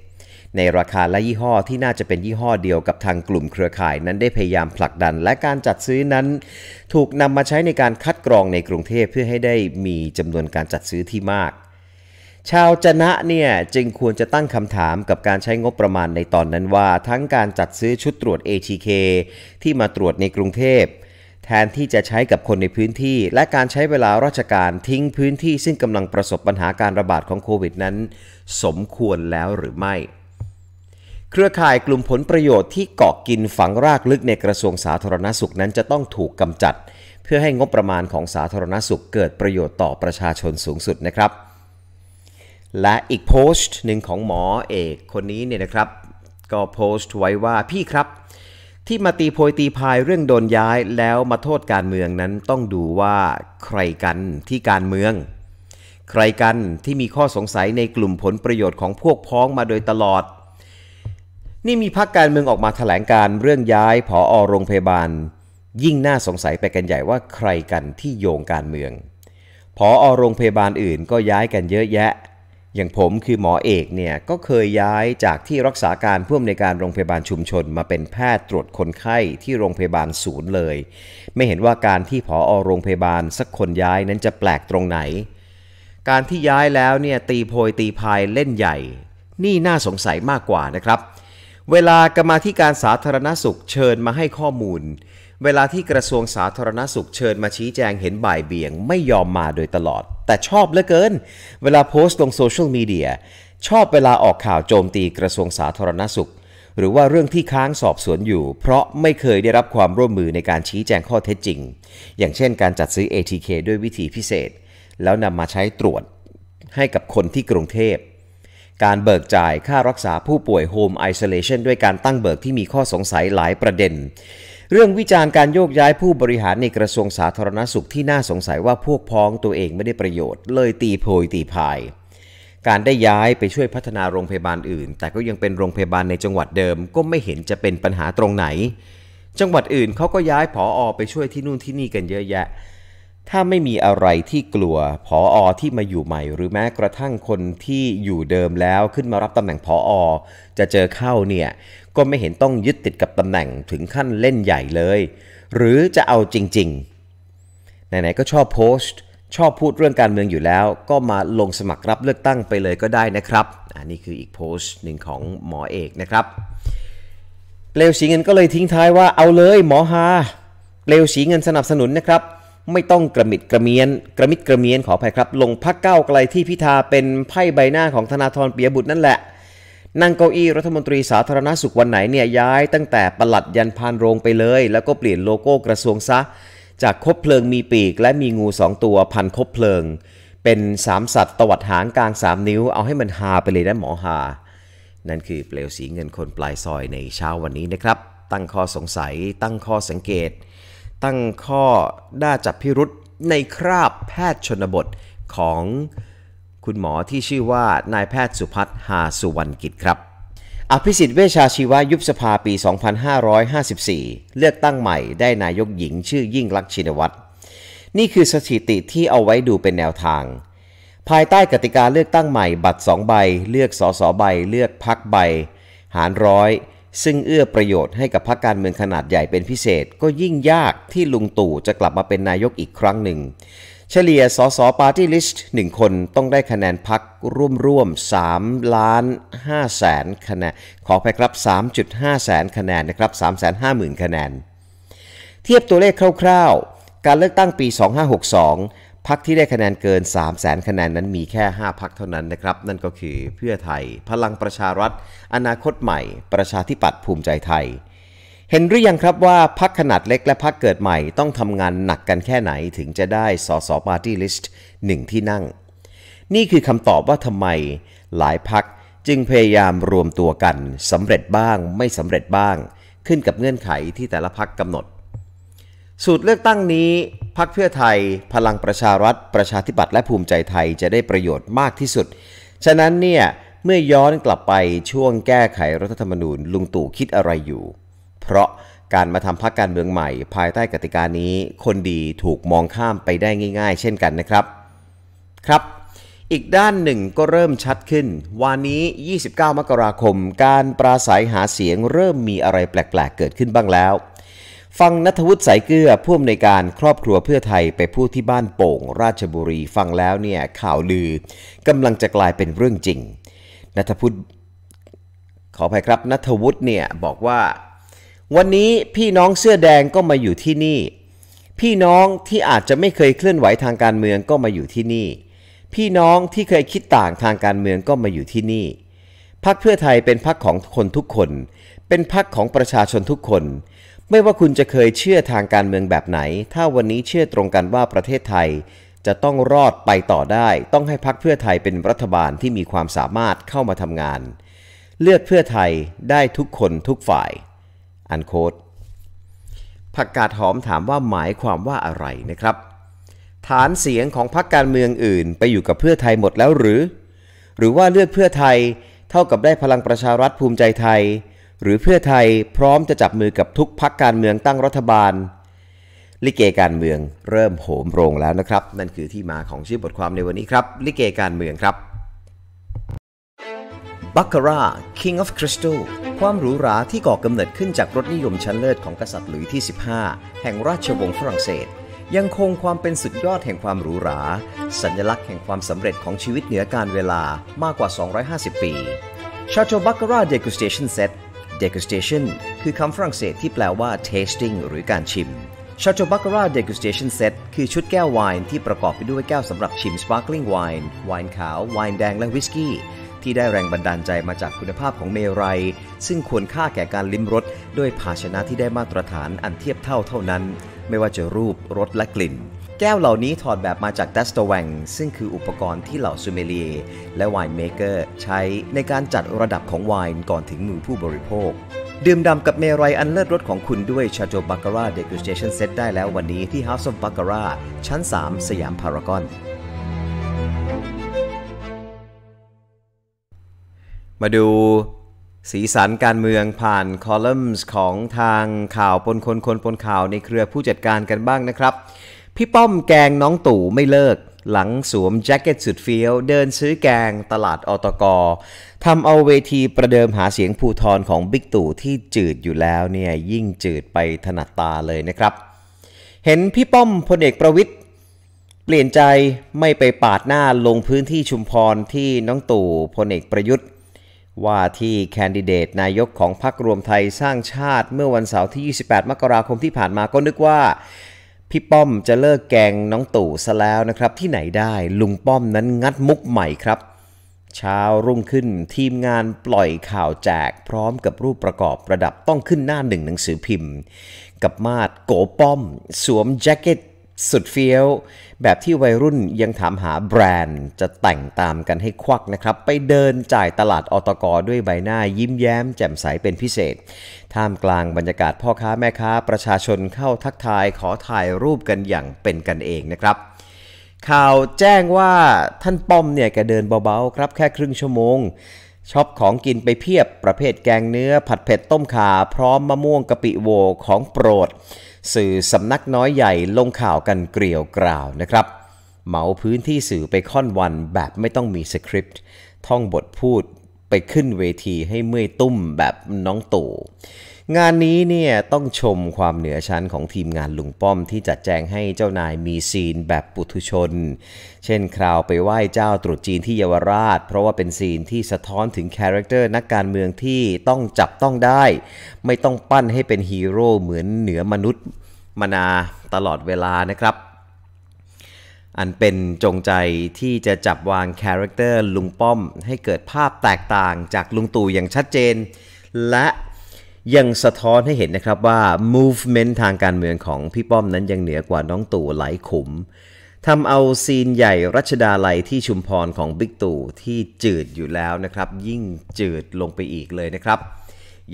ในราคาและยี่ห้อ ที่น่าจะเป็นยี่ห้อเดียวกับทางกลุ่มเครือข่ายนั้นได้พยายามผลักดันและการจัดซื้อนั้น ถูกนำมาใช้ในการคัดกรองในกรุงเทพเพื่อให้ได้มีจำนวนการจัดซื้อที่มาก ชาวจนะเนี่ยจึงควรจะตั้งคำถามกับการใช้งบประมาณในตอนนั้นว่า ทั้งการจัดซื้อชุดตรวจ ATK ที่มาตรวจในกรุงเทพแทนที่จะใช้กับคนในพื้นที่ และการใช้เวลาราชการทิ้งพื้นที่ซึ่งกำลังประสบปัญหาการระบาดของโควิดนั้นสมควรแล้วหรือไม่เครือข่ายกลุ่มผลประโยชน์ที่เกาะกินฝังรากลึกในกระทรวงสาธารณสุขนั้นจะต้องถูกกำจัด เพื่อให้งบประมาณของสาธารณสุขเกิดประโยชน์ต่อประชาชนสูงสุดนะครับ และอีกโพสต์ หนึ่งของหมอเอกคนนี้เนี่ยนะครับ ก็โพสต์ไว้ว่าพี่ครับ ที่มาตีโพยตีพายเรื่องโดนย้ายแล้วมาโทษการเมืองนั้นต้องดูว่า ใครกันที่การเมือง ใครกันที่มีข้อสงสัยในกลุ่มผลประโยชน์ของพวกพ้องมาโดยตลอดนี่มีพักการเมืองออกมาถแถลงการเรื่องย้ายผออโรงพยาบาล ยิ่งน่าสงสัยไปกันใหญ่ว่าใครกันที่โยงการเมืองผออโรงพยาบาลอื่นก็ย้ายกันเยอะแยะ อย่างผมคือหมอเอกเนี่ยก็เคยย้ายจากที่รักษาการเพื่อในการโรงพยาบาลชุมชน มาเป็นแพทย์ตรวจคนไข้ที่โรงพยาบาลศูนย์เลย ไม่เห็นว่าการที่ผออโรงพยาบาลสักคนย้ายนั้นจะแปลกตรงไหน การที่ย้ายแล้วเนี่ยตีโพยตีพายเล่นใหญ่ นี่น่าสงสัยมากกว่านะครับเวลากรรมาธิการสาธารณสุขเชิญมาให้ข้อมูล เวลาที่กระทรวงสาธารณสุขเชิญมาชี้แจงเห็นบ่ายเบี่ยงไม่ยอมมาโดยตลอด แต่ชอบเหลือเกินเวลาโพสต์ลงโซเชียลมีเดียชอบเวลาออกข่าวโจมตีกระทรวงสาธารณสุข หรือว่าเรื่องที่ค้างสอบสวนอยู่ เพราะไม่เคยได้รับความร่วมมือในการชี้แจงข้อเท็จจริง อย่างเช่นการจัดซื้อ ATK ด้วยวิธีพิเศษ แล้วนำมาใช้ตรวจ ให้กับคนที่กรุงเทพการเบิกจ่ายค่ารักษาผู้ป่วยโฮมไอโซเลชันด้วยการตั้งเบิกที่มีข้อสงสัยหลายประเด็น เรื่องวิจารณ์การโยกย้ายผู้บริหารในกระทรวงสาธารณสุขที่น่าสงสัยว่าพวกพ้องตัวเองไม่ได้ประโยชน์ เลยตีโพยตีพาย การได้ย้ายไปช่วยพัฒนาโรงพยาบาลอื่น แต่ก็ยังเป็นโรงพยาบาลในจังหวัดเดิม ก็ไม่เห็นจะเป็นปัญหาตรงไหน จังหวัดอื่นเขาก็ย้ายผออไปช่วยที่นู่นที่นี่กันเยอะแยะถ้าไม่มีอะไรที่กลัวผออที่มาอยู่ใหม่ หรือแม้กระทั่งคนที่อยู่เดิมแล้ว ขึ้นมารับตำแหน่งผออ จะเจอเข้าเนี่ย ก็ไม่เห็นต้องยึดติดกับตำแหน่งถึงขั้นเล่นใหญ่เลย หรือจะเอาจริงๆไหนๆก็ชอบโพสต์ ชอบพูดเรื่องการเมืองอยู่แล้ว ก็มาลงสมัครรับเลือกตั้งไปเลยก็ได้นะครับ อันนี้คืออีกโพสต์หนึ่งของหมอเอกนะครับเปลวสีเงินก็เลยทิ้งท้ายว่าเอาเลย หมอฮาเปลวสีเงินสนับสนุนนะครับไม่ต้องกระมิดกระเมียนกระมิดกระเมียนขออภัยครับ ลงพักเก้าไกลที่พิธาเป็นไพ่ใบหน้าของธนาธรเปียบุตรนั่นแหละ นั่งเก้าอี้รัฐมนตรีสาธารณาสุขวันไหนเนี่ยย้ายตั้งแต่ปลัดยันพานโรงไปเลย แล้วก็เปลี่ยนโลโก้กระทรวงซะ จากคบเพลิงมีปีกและมีงูสองตัวพันคบเพลิง เป็นสามสัตว์ตวัดหางกลางสามนิ้วเอาให้มันหาไปเลยนะหมอหา นั่นคือเปลวสีเงินคนปลายซอยในเช้าวันนี้นะครับ ตั้งข้อสงสัยตั้งข้อสังเกตตั้งข้อน่าจับพิรุษในคราบแพทย์ชนบทของคุณหมอที่ชื่อว่านายแพทย์สุพัฒน์หาสุวรรณกิจครับอภิสิทธิ์เวชาชีวายุบสภาปี 2554 เลือกตั้งใหม่ได้นายกหญิงชื่อยิ่งลักษณ์ชินวัตร นี่คือสถิติที่เอาไว้ดูเป็นแนวทาง ภายใต้กติกาเลือกตั้งใหม่บัตร2ใบเลือกสสใบเลือกพักใบ หารร้อยซึ่งเอื้อประโยชน์ให้กับพรรคการเมืองขนาดใหญ่เป็นพิเศษก็ยิ่งยากที่ลุงตู่จะกลับมาเป็นนายกอีกครั้งหนึ่ง เฉลี่ยสสปาร์ตี้ลิสต์หนึ่งคนต้องได้คะแนนพักร่วมร่วม3ล้าน5แสนคะแนน ขอไปครับ 3.5 แสนคะแนนนะครับ 350,000 คะแนน เทียบตัวเลขคร่าวๆ การเลือกตั้งปี 2562พักที่ได้คะแนนเกิน 3 0 0แสนคะแนนนั้นมีแค่ 5 พักเท่านั้นนะครับ นั่นก็คือเพื่อไทย พลังประชารัฐอนาคตใหม่ ประชาธิปัตย์ภูมิใจไทย เห็นหรือยังครับว่าพักขนาดเล็กและพักเกิดใหม่ ต้องทำงานหนักกันแค่ไหนถึงจะได้สสปาร์ตี้ลิสต์หนึ่งที่นั่ง นี่คือคำตอบว่าทำไมหลายพักจึงพยายามรวมตัวกันสำเร็จบ้าง ไม่สำเร็จบ้าง ขึ้นกับเงื่อนไขที่แต่ละพักกำหนดสูตรเลือกตั้งนี้ พักเพื่อไทยพลังประชารัฐประชาธิปัตย์และภูมิใจไทยจะได้ประโยชน์มากที่สุด ฉะนั้นเนี่ย เมื่อย้อนกลับไปช่วงแก้ไขรัฐธรรมนูญลุงตู่คิดอะไรอยู่ เพราะการมาทำพักการเมืองใหม่ ภายใต้กติกานี้คนดีถูกมองข้ามไปได้ง่ายๆ เช่นกันนะครับครับ อีกด้านหนึ่งก็เริ่มชัดขึ้น วันนี้ 29 มกราคมการปราศัยหาเสียงเริ่มมีอะไรแปลก ๆ เกิดขึ้นบ้างแล้วฟังนัทวุฒิสายเกลือผู้อำนวยการครอบครัวเพื่อไทยไปพูดที่บ้านโป่ง ราชบุรีฟังแล้วเนี่ยข่าวลือกำลังจะกลายเป็นเรื่องจริงนัทพุฒิขออภัยครับนัทวุฒิเนี่ยบอกว่า วันนี้พี่น้องเสื้อแดงก็มาอยู่ที่นี่ พี่น้องที่อาจจะไม่เคยเคลื่อนไหวทางการเมืองก็มาอยู่ที่นี่ พี่น้องที่เคยคิดต่างทางการเมืองก็มาอยู่ที่นี่พักเพื่อไทยเป็นพักของคนทุกคน เป็นพักของประชาชนทุกคนไม่ว่าคุณจะเคยเชื่อทางการเมืองแบบไหน ถ้าวันนี้เชื่อตรงกันว่าประเทศไทย จะต้องรอดไปต่อได้ ต้องให้พักเพื่อไทยเป็นรัฐบาลที่มีความสามารถเข้ามาทำงาน เลือกเพื่อไทยได้ทุกคนทุกฝ่าย อันโคดผักกาดหอมถามว่าหมายความว่าอะไรนะครับ ฐานเสียงของพรรคการเมืองอื่นไปอยู่กับเพื่อไทยหมดแล้วหรือ หรือว่าเลือกเพื่อไทยเท่ากับได้พลังประชารัฐภูมิใจไทยหรือเพื่อไทยพร้อมจะจับมือกับทุกพักการเมืองตั้งรัฐบาล ลิเกการเมืองเริ่มโหมโรงแล้วนะครับ นั่นคือที่มาของชื่อบทความในวันนี้ครับ ลิเกการเมืองครับบัคคาร่า King of Crystal ความหรูหราที่ก่อกำเนิดขึ้นจากรถนิยมชั้นเลิศของกษัตริย์หลุยที่ 15 แห่งราชวงศ์ฝรั่งเศส ยังคงความเป็นสุดยอดแห่งความหรูหราสัญลักษณ์แห่งความสำเร็จของชีวิตเหนือการเวลามากกว่า 250 ปีชาโจบัคคาร่าเดก u สเตชันเซต degustation คือคำฝรั่งเศสที่แปลว่า tasting หรือการชิม Chateau Baccarat degustation set คือชุดแก้วไวน์ที่ประกอบไปด้วยแก้วสำหรับชิม sparkling wine ไวน์ขาว ไวน์แดงและวิสกี้ที่ได้แรงบันดาลใจมาจากคุณภาพของเมรไร ซึ่งควรค่าแก่การลิ้มรสด้วยภาชนะที่ได้มาตรฐานอันเทียบเท่าเท่านั้น ไม่ว่าจะรูปรสและกลิ่นแก้วเหล่านี้ถอดแบบมาจากดัสตแวงซึ่งคืออุปกรณ์ที่เหล่าซูเมเลียและไวน์เมเกอร์ใช้ในการจัดระดับของไวน์ก่อนถึงมือผู้บริโภค ดื่มด่ำกับเมรัยอันเลิศรสของคุณด้วยชาโจบากการ่าเดกูสเตชันเซตได้แล้ววันนี้ที่ House of b a c c a r a ชั้น 3 สยามพารากอนมาดูสีสันการเมืองผ่านคอลัมน์ของทางข่าวปนคนคนปนข่าวในเครือผู้จัดการกันบ้างนะครับพี่ป้อมแกงน้องตู่ไม่เลิก หลังสวมแจ็คเก็ตสุดเฟี้ยว เดินซื้อแกงตลาดอตกทำเอาเวทีประเดิมหาเสียงภูทรของบิ๊กตู่ที่จืดอยู่แล้วเนี่ย ยิ่งจืดไปถนัดตาเลยนะครับ เห็นพี่ป้อมพลเอกประวิทย์ เปลี่ยนใจไม่ไปปาดหน้าลงพื้นที่ชุมพรที่น้องตู่พลเอกประยุทธ์ว่าที่แคนดิเดตนายกของพรรครวมไทยสร้างชาติเมื่อวันเสาร์ที่ 28 มกราคมที่ผ่านมาก็นึกว่าพี่ป้อมจะเลิกแกงน้องตู่ซะแล้วนะครับ ที่ไหนได้ลุงป้อมนั้นงัดมุกใหม่ครับเช้ารุ่งขึ้นทีมงานปล่อยข่าวแจกพร้อมกับรูปประกอบระดับต้องขึ้นหน้าหนึ่งหนังสือพิมพ์ กับมาดโกป้อม สวมแจ็คเก็ตสุดเฟี้ยว แบบที่วัยรุ่นยังถามหาแบรนด์จะแต่งตามกันให้ควักนะครับ ไปเดินจ่ายตลาดอตกด้วยใบหน้ายิ้มแย้ม แจ่มใสเป็นพิเศษ ท่ามกลางบรรยากาศพ่อค้าแม่ค้าประชาชนเข้าทักทายขอถ่ายรูปกันอย่างเป็นกันเองนะครับ ข่าวแจ้งว่าท่านป้อมเนี่ยแกเดินเบาๆ ครับแค่ครึ่งชั่วโมงชอบของกินไปเพียบประเภทแกงเนื้อ ผัดเผ็ดต้มขาพร้อมมะม่วงกะปิโวของโปรดสื่อสำนักน้อยใหญ่ลงข่าวกันเกลียวกราวนะครับ เหมาพื้นที่สื่อไปค่อนวันแบบไม่ต้องมีสคริปต์ ท่องบทพูดไปขึ้นเวที ให้เมื่อยตุ้มแบบน้องตู่งานนี้เนี่ยต้องชมความเหนือชั้นของทีมงานลุงป้อมที่จัดแจงให้เจ้านายมีซีนแบบปุถุชน เช่นคราวไปไหว้เจ้าตรุษจีนที่เยาวราช เพราะว่าเป็นซีนที่สะท้อนถึงคาแรคเตอร์นักการเมืองที่ต้องจับต้องได้ ไม่ต้องปั้นให้เป็นฮีโร่เหมือนเหนือมนุษย์มนาตลอดเวลานะครับ อันเป็นจงใจที่จะจับวางคาแรคเตอร์ลุงป้อม ให้เกิดภาพแตกต่างจากลุงตู่อย่างชัดเจน และยังสะท้อนให้เห็นนะครับว่า movement ทางการเมืองของพี่ป้อมนั้นยังเหนือกว่าน้องตู่หลายขุมทำเอาซีนใหญ่รัชดาลัยที่ชุมพรของบิ๊กตู่ที่จืดอยู่แล้วนะครับ ยิ่งจืดลงไปอีกเลยนะครับ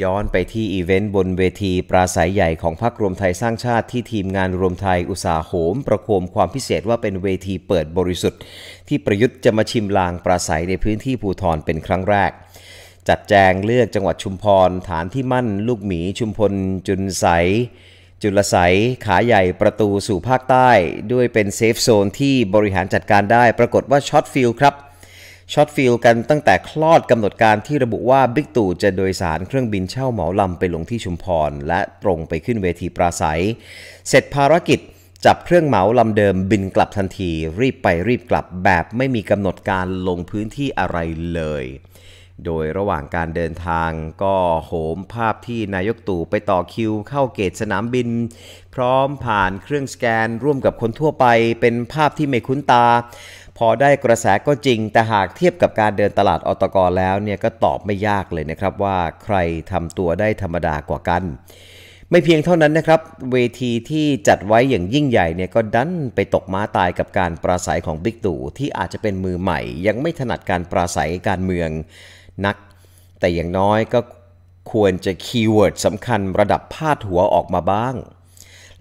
ย้อนไปที่อีเวนต์บนเวทีปราศัยใหญ่ของพรรครวมไทยสร้างชาติที่ทีมงานรวมไทยอุตสาหโหมประโคมความพิเศษว่าเป็นเวทีเปิดบริสุทธิ์ ที่ประยุทธ์จะมาชิมลางปราศัยในพื้นที่ภูทรเป็นครั้งแรกจัดแจงเลือกจังหวัดชุมพร ฐานที่มั่น ลูกหมีชุมพลจุนใส จุลใสขาใหญ่ประตูสู่ภาคใต้ ด้วยเป็นเซฟโซนที่บริหารจัดการได้ปรากฏว่าช็อตฟิลครับช็อตฟิลกันตั้งแต่คลอดกำหนดการที่ระบุว่าบิ๊กตู่จะโดยสารเครื่องบินเช่าเหมาลำไปลงที่ชุมพร และตรงไปขึ้นเวทีปราศัย เสร็จภารกิจจับเครื่องเหมาลำเดิมบินกลับทันที รีบไปรีบกลับแบบไม่มีกำหนดการลงพื้นที่อะไรเลยโดยระหว่างการเดินทางก็โหมภาพที่นายกตู่ไปต่อคิว เข้าเกตสนามบิน พร้อมผ่านเครื่องสแกนร่วมกับคนทั่วไป เป็นภาพที่ไม่คุ้นตา พอได้กระแสก็จริง แต่หากเทียบกับการเดินตลาดอตกรแล้วเนี่ยก็ตอบไม่ยากเลยนะครับว่าใครทำตัวได้ธรรมดากว่ากัน ไม่เพียงเท่านั้นนะครับ เวทีที่จัดไว้อย่างยิ่งใหญ่เนี่ยก็ดันไปตกม้าตายกับการปราศัยของบิ๊กตู่ที่อาจจะเป็นมือใหม่ ยังไม่ถนัดการปราศัยการเมืองนัก แต่อย่างน้อยก็ควรจะคีย์เวิร์ดสำคัญระดับพาดหัวออกมาบ้าง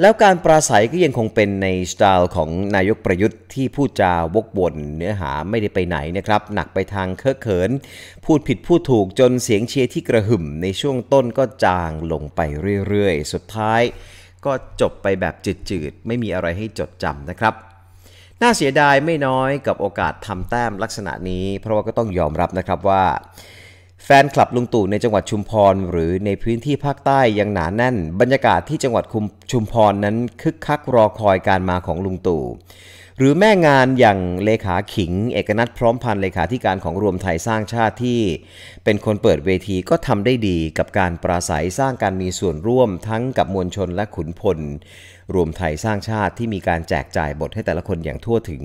แล้วการปราศัยก็ยังคงเป็นในสไตล์ของนายกประยุทธ์ที่พูดจาวกวนเนื้อหาไม่ได้ไปไหนนะครับ หนักไปทางเคอะเขิน พูดผิดพูดถูกจนเสียงเชียร์ที่กระหึ่มในช่วงต้นก็จางลงไปเรื่อยๆ สุดท้ายก็จบไปแบบจืดๆ ไม่มีอะไรให้จดจำนะครับน่าเสียดายไม่น้อยกับโอกาสทำแต้มลักษณะนี้ เพราะว่าก็ต้องยอมรับนะครับว่า แฟนคลับลุงตู่ในจังหวัดชุมพรหรือในพื้นที่ภาคใต้ยังหนาแน่นบรรยากาศที่จังหวัดชุมพรนั้นคึกคักรอคอยการมาของลุงตู่หรือแม่งานอย่างเลขาขิง เอกนัทพร้อมพันเลขาธิการของรวมไทยสร้างชาติที่ เป็นคนเปิดเวทีก็ทำได้ดีกับการปราศัยสร้างการมีส่วนร่วมทั้งกับมวลชนและขุนพลรวมไทยสร้างชาติที่มีการแจกจ่ายบทให้แต่ละคนอย่างทั่วถึง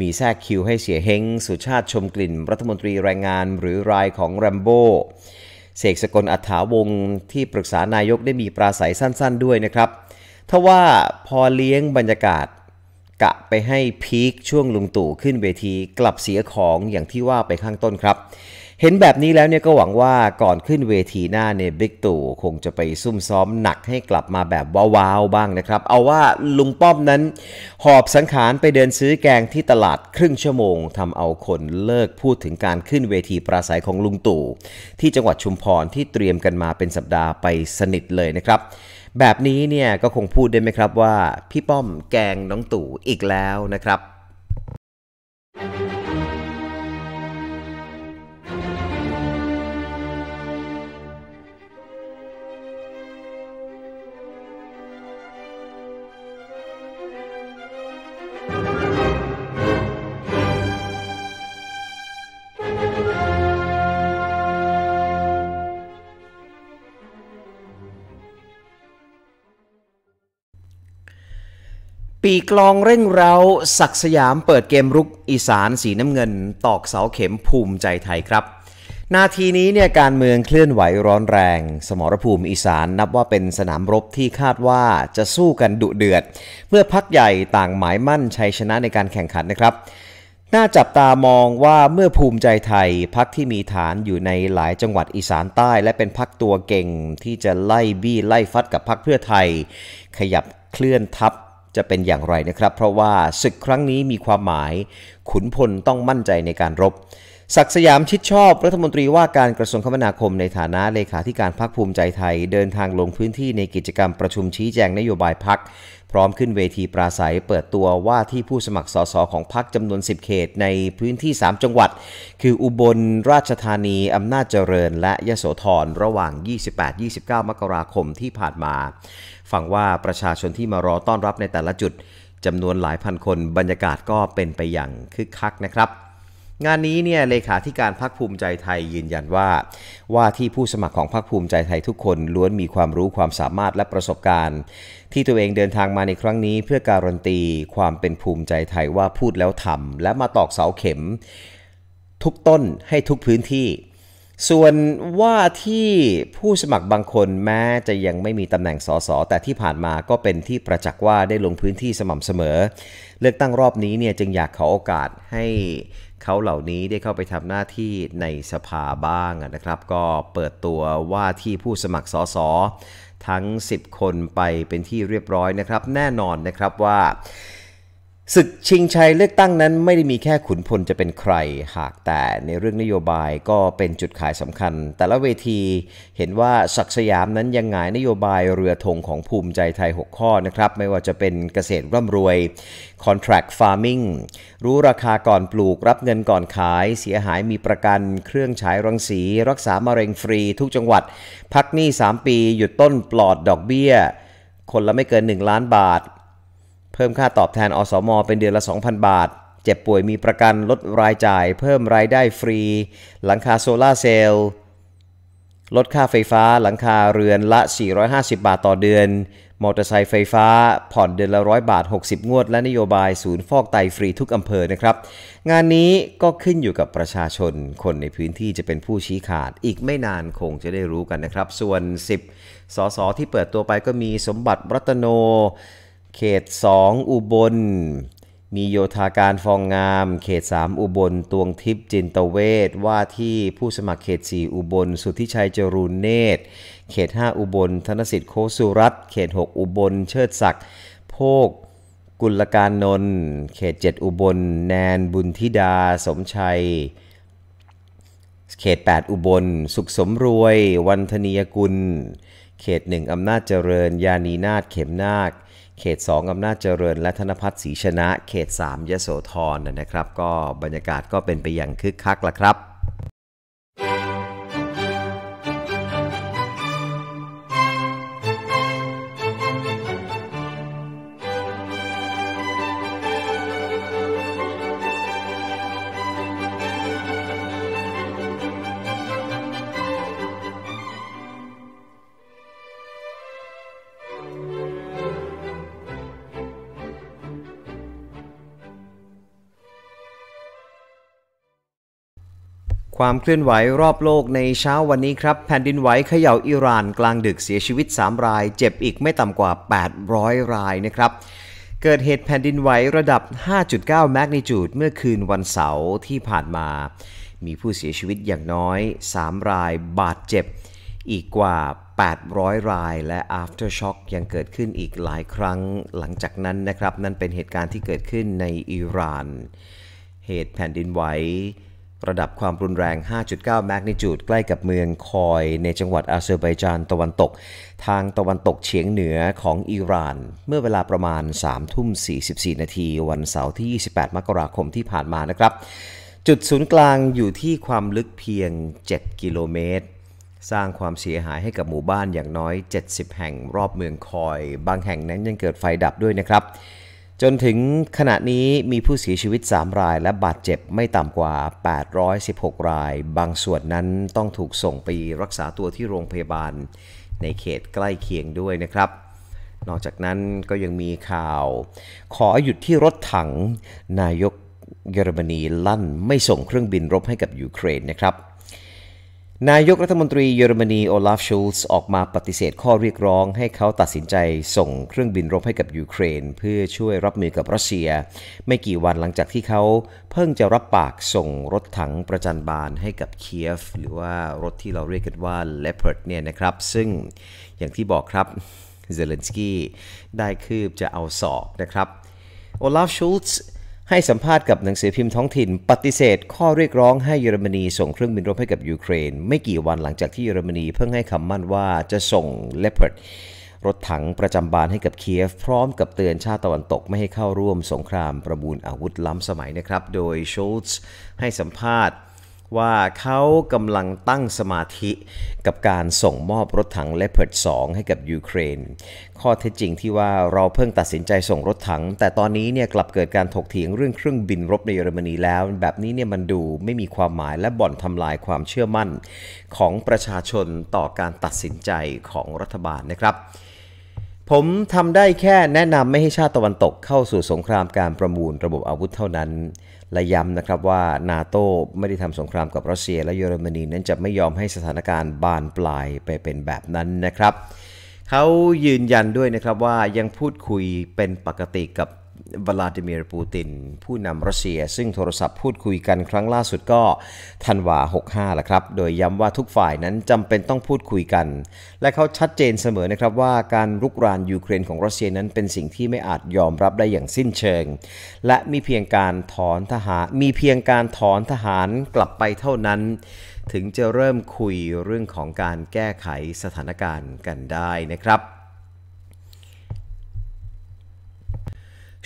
มีแทรกคิวให้เสียเฮงสุชาติชมกลิ่นรัฐมนตรีแรงงานหรือรายของแรมโบ้เสกสกลอัฐาวงที่ปรึกษานายกได้มีปราศัยสั้นๆด้วยนะครับทว่าพอเลี้ยงบรรยากาศกะไปให้พีคช่วงลุงตู่ขึ้นเวทีกลับเสียของอย่างที่ว่าไปข้างต้นครับเห็นแบบนี้แล้วเนี่ยก็หวังว่าก่อนขึ้นเวทีหน้าเนี่ยบิ๊กตู่คงจะไปซุ่มซ้อมหนักให้กลับมาแบบว้าวๆบ้างนะครับ เอาว่าลุงป้อมนั้น หอบสังขารไปเดินซื้อแกงที่ตลาดครึ่งชั่วโมงทำเอาคนเลิกพูดถึงการขึ้นเวทีปราศัยของลุงตู่ที่จังหวัดชุมพรที่เตรียมกันมาเป็นสัปดาห์ไปสนิทเลยนะครับ แบบนี้เนี่ยก็คงพูดได้ไหมครับว่า พี่ป้อมแกงน้องตู่อีกแล้วนะครับปีกลองเร่งเร้าศักสยามเปิดเกมรุกอีสานสีน้ำเงินตอกเสาเข็มภูมิใจไทยครับนาทีนี้เนี่ยการเมืองเคลื่อนไหวร้อนแรง สมรภูมิอีสานนับว่าเป็นสนามรบที่คาดว่าจะสู้กันดุเดือดเมื่อพักใหญ่ต่างหมายมั่นชัยชนะในการแข่งขันนะครับ น่าจับตามองว่าเมื่อภูมิใจไทยพักที่มีฐานอยู่ในหลายจังหวัดอีสานใต้ และเป็นพักตัวเก่งที่จะไล่บี้ไล่ฟัดกับพักเพื่อไทย ขยับเคลื่อนทับจะเป็นอย่างไรนะครับ เพราะว่าศึกครั้งนี้มีความหมาย ขุนพลต้องมั่นใจในการรบ ศักสยามชิดชอบรัฐมนตรีว่าการกระทรวงคมนาคมในฐานะเลขาธิการพรรคภูมิใจไทยเดินทางลงพื้นที่ในกิจกรรมประชุมชี้แจงนโยบายพรรคพร้อมขึ้นเวทีปราศัยเปิดตัวว่าที่ผู้สมัครสสของพรรคจำนวน 10 เขตในพื้นที่ 3 จังหวัด คืออุบลราชธานีอำนาจเจริญ และยะโสธรระหว่าง 28-29 มกราคมที่ผ่านมาฟังว่าประชาชนที่มารอต้อนรับในแต่ละจุดจำนวนหลายพันคนบรรยากาศก็เป็นไปอย่างคึกคักนะครับ งานนี้เนี่ยเลขาธิการพักภูมิใจไทยยืนยันว่า ว่าที่ผู้สมัครของพักภูมิใจไทยทุกคนล้วนมีความรู้ความสามารถและประสบการณ์ ที่ตัวเองเดินทางมาในครั้งนี้เพื่อการันตี ความเป็นภูมิใจไทยว่าพูดแล้วทำและมาตอกเสาเข็ม ทุกต้นให้ทุกพื้นที่ส่วนว่าที่ผู้สมัครบางคนแม้จะยังไม่มีตำแหน่งสสแต่ที่ผ่านมาก็เป็นที่ประจักษ์ว่าได้ลงพื้นที่สม่ำเสมอ เลือกตั้งรอบนี้เนี่ยจึงอยากขอโอกาสให้เขาเหล่านี้ได้เข้าไปทำหน้าที่ในสภาบ้างนะครับ ก็เปิดตัวว่าที่ผู้สมัครสสทั้ง 10 คนไปเป็นที่เรียบร้อยนะครับ แน่นอนนะครับว่าศึกชิงชัยเลือกตั้งนั้นไม่ได้มีแค่ขุนพลจะเป็นใครหากแต่ในเรื่องนโยบายก็เป็นจุดขายสำคัญ แต่ละเวทีเห็นว่าศักสยามนั้นยังหงายนโยบายเรือธงของภูมิใจไทย 6 ข้อนะครับ ไม่ว่าจะเป็นเกษตรร่ำรวย contract farming รู้ราคาก่อนปลูกรับเงินก่อนขาย เสียหายมีประกันเครื่องฉายรังสี รักษามะเร็งฟรีทุกจังหวัด พักหนี้3ปี หยุดต้นปลอดดอกเบี้ย คนละไม่เกิน1ล้านบาทเพิ่มค่าตอบแทนอสมอเป็นเดือนละ 2,000 บาท เจ็บป่วยมีประกันลดรายจ่ายเพิ่มรายได้ฟรี หลังคาโซลาเซลล์ลดค่าไฟฟ้าหลังคาเรือนละ 450 บาทต่อเดือน มอเตอร์ไซค์ไฟฟ้าผ่อนเดือนละร้อยบาท 60 งวดและนโยบายศูนย์ฟอกไตฟรีทุกอำเภอนะครับ งานนี้ก็ขึ้นอยู่กับประชาชน คนในพื้นที่จะเป็นผู้ชี้ขาดอีกไม่นานคงจะได้รู้กันนะครับส่วน 10สสที่เปิดตัวไปก็มีสมบัติรัตโนเขต2อุบล มีโยธาการฟองงาม เขต 3 อุบลตวงทิพย์จินตเวศว่าที่ผู้สมัครเขต 4 อุบล สุทธิชัยจรูนเนตรเขต 5 อุบล ธนสิทธิ์โคสุรัตเขต 6 อุบล เชิดศักดิ์โพกกุลการนนทเขต 7 อุบล แนนบุญธิดา สมชัย เขต 8 อุบล สุขสมรวย วันธนียกุล เขต1อำนาจเจริญยานีนาฏเข็มนาคเขต 2 อำนาจเจริญและธนพัฒน์ศรีชนะเขต 3ยโสธรนนะครับ ก็บรรยากาศก็เป็นไปอย่างคึกคักละครับความเคลื่อนไหวรอบโลกในเช้าวันนี้ครับ แผ่นดินไหวเขย่าอิหร่านกลางดึกเสียชีวิต 3 รายเจ็บอีกไม่ต่ำกว่า 800 รายนะครับ เกิดเหตุแผ่นดินไหวระดับ 5.9 แมกนิจูดเมื่อคืนวันเสาร์ที่ผ่านมา มีผู้เสียชีวิตอย่างน้อย 3 รายบาดเจ็บอีกกว่า 800 รายและ aftershock ยังเกิดขึ้นอีกหลายครั้ง หลังจากนั้นนะครับนั่นเป็นเหตุการณ์ที่เกิดขึ้นในอิหร่านเหตุแผ่นดินไหวระดับความรุนแรง 5.9 แมกนิจูด ใกล้กับเมืองคอยในจังหวัดอาเซอร์ไบจานตะวันตก ทางตะวันตกเฉียงเหนือของอิหร่าน เมื่อเวลาประมาณ 3 ทุ่ม 44 นาที วันเสาร์ที่ 28 มกราคมที่ผ่านมา นะครับ จุดศูนย์กลางอยู่ที่ความลึกเพียง 7 กิโลเมตร สร้างความเสียหายให้กับหมู่บ้านอย่างน้อย 70 แห่งรอบเมืองคอย บางแห่งนั้นยังเกิดไฟดับด้วยนะครับจนถึงขณะนี้มีผู้เสียชีวิต 3 รายและบาดเจ็บไม่ต่ำกว่า 816 ราย บางส่วนนั้นต้องถูกส่งไปรักษาตัวที่โรงพยาบาลในเขตใกล้เคียงด้วยนะครับ นอกจากนั้นก็ยังมีข่าว ขอหยุดที่รถถังนายกเยอรมนีลั่นไม่ส่งเครื่องบินรบให้กับยูเครนนะครับนายกรัฐมนตรีเยอรมนีโอลาฟชูลส์ออกมาปฏิเสธข้อเรียกร้องให้เขาตัดสินใจส่งเครื่องบินรบให้กับยูเครน เพื่อช่วยรับมือกับรัสเซีย ไม่กี่วันหลังจากที่เขาเพิ่งจะรับปากส่งรถถังประจันบานให้กับเคียฟ หรือว่ารถที่เราเรียกกันว่าเลปเพิร์ดเนี่ยนะครับ ซึ่งอย่างที่บอกครับเซเลนสกี้ได้คืบจะเอาศอกนะครับโอลาฟชูลส์ให้สัมภาษณ์กับหนังสือพิมพ์ท้องถิ่นปฏิเสธข้อเรียกร้องให้เยอรมนีส่งเครื่องบินรบให้กับยูเครนไม่กี่วันหลังจากที่เยอรมนีเพิ่งให้คำมั่นว่าจะส่งเลปเปิร์ดรถถังประจำบานให้กับเคียฟพร้อมกับเตือนชาติตะวันตกไม่ให้เข้าร่วมสงครามประมูลอาวุธล้ำสมัยนะครับ โดยโชลส์ให้สัมภาษณ์ว่าเขากำลังตั้งสมาธิกับการส่งมอบรถถังเลเพิร์ดงให้กับยูเครนข้อเท็จจริงที่ว่าเราเพิ่งตัดสินใจส่งรถถัง แต่ตอนนี้เนี่ยกลับเกิดการถกเถียงเรื่องเครื่องบินรบในเยอรมนีแล้ว แบบนี้เนี่ยมันดูไม่มีความหมายและบ่อนทำลายความเชื่อมั่น ของประชาชนต่อการตัดสินใจของรัฐบาลนะครับ ผมทำได้แค่แนะนำไม่ให้ชาติตะวันตกเข้าสู่สงครามการประมูลระบบอาวุธเท่านั้นและย้ำนะครับว่านาโต้ไม่ได้ทำสงครามกับรัสเซีย และเยอรมนีนั้นจะไม่ยอมให้สถานการณ์บานปลายไปเป็นแบบนั้นนะครับ เขายืนยันด้วยนะครับว่ายังพูดคุยเป็นปกติกับวลาดิเมียร์ปูติน ผู้นำรัสเซีย ซึ่งโทรศัพท์พูดคุยกันครั้งล่าสุดก็ธันวา65 ละครับ โดยย้ำว่าทุกฝ่ายนั้นจำเป็นต้องพูดคุยกัน และเขาชัดเจนเสมอนะครับว่าการรุกรานยูเครนของรัสเซียนั้นเป็นสิ่งที่ไม่อาจยอมรับได้อย่างสิ้นเชิง และมีเพียงการถอนทหารมีเพียงการถอนทหารกลับไปเท่านั้น ถึงจะเริ่มคุยเรื่องของการแก้ไขสถานการณ์กันได้นะครับ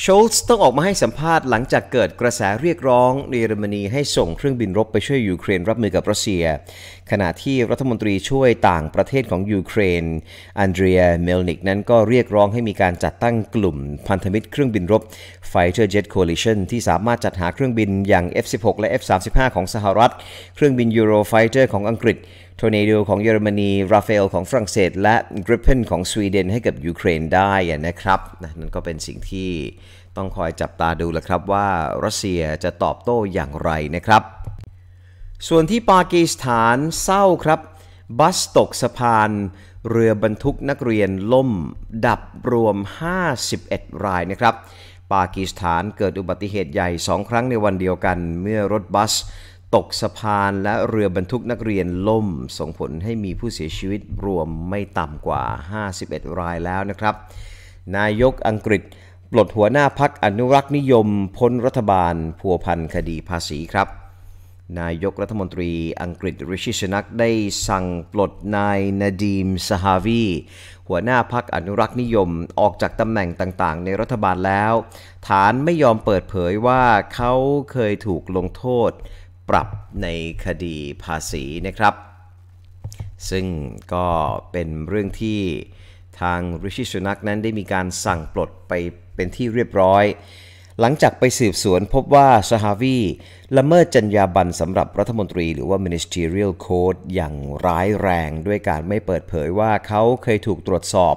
โชลส์ต้องออกมาให้สัมภาษณ์หลังจากเกิดกระแสเรียกร้องเยอรมนีให้ส่งเครื่องบินรบไปช่วยยูเครนรับมือกับรัสเซีย ขณะที่รัฐมนตรีช่วยต่างประเทศของยูเครนอันเดรียเมลนิกนั้นก็เรียกร้องให้มีการจัดตั้งกลุ่มพันธมิตรเครื่องบินรบ Fighter Jet Coalition ที่สามารถจัดหาเครื่องบินอย่าง F-16 และ F-35 ของสหรัฐเครื่องบิน Eurofighter ของอังกฤษร์เนโดของเยอรมนี ราฟาเอล ของฝรั่งเศส และกริปเพนของสวีเดนให้กับยูเครนได้นะครับ นั่นก็เป็นสิ่งที่ต้องคอยจับตาดูแลครับ ว่ารัสเซียจะตอบโต้อย่างไรนะครับ ส่วนที่ปากีสถานเศร้าครับ บัสตกสะพาน เรือบรรทุกนักเรียนล่มดับรวม 51 รายนะครับ ปากีสถานเกิดอุบัติเหตุใหญ่ 2 ครั้งในวันเดียวกัน เมื่อรถบัสตกสะพานและเรือบรรทุกนักเรียนล่มส่งผลให้มีผู้เสียชีวิตรวมไม่ต่ำกว่า 51 รายแล้วนะครับ นายกอังกฤษปลดหัวหน้าพักอนุรักษ์นิยม พ้นรัฐบาล พัวพันคดีภาษีครับ นายกรัฐมนตรีอังกฤษริชิชนักได้สั่งปลดนายนาดีมสฮาวี หัวหน้าพักอนุรักษ์นิยมออกจากตำแหน่งต่างๆ ในรัฐบาลแล้ว ฐานไม่ยอมเปิดเผยว่าเขาเคยถูกลงโทษปรับในคดีภาษีนะครับ ซึ่งก็เป็นเรื่องที่ทางริชิสุนักนั้นได้มีการสั่งปลดไปเป็นที่เรียบร้อย หลังจากไปสืบสวนพบว่าซาฮาวีละเมิดจรรยาบรรณสำหรับรัฐมนตรีหรือว่า ministerial code อย่างร้ายแรงด้วยการไม่เปิดเผยว่าเขาเคยถูกตรวจสอบ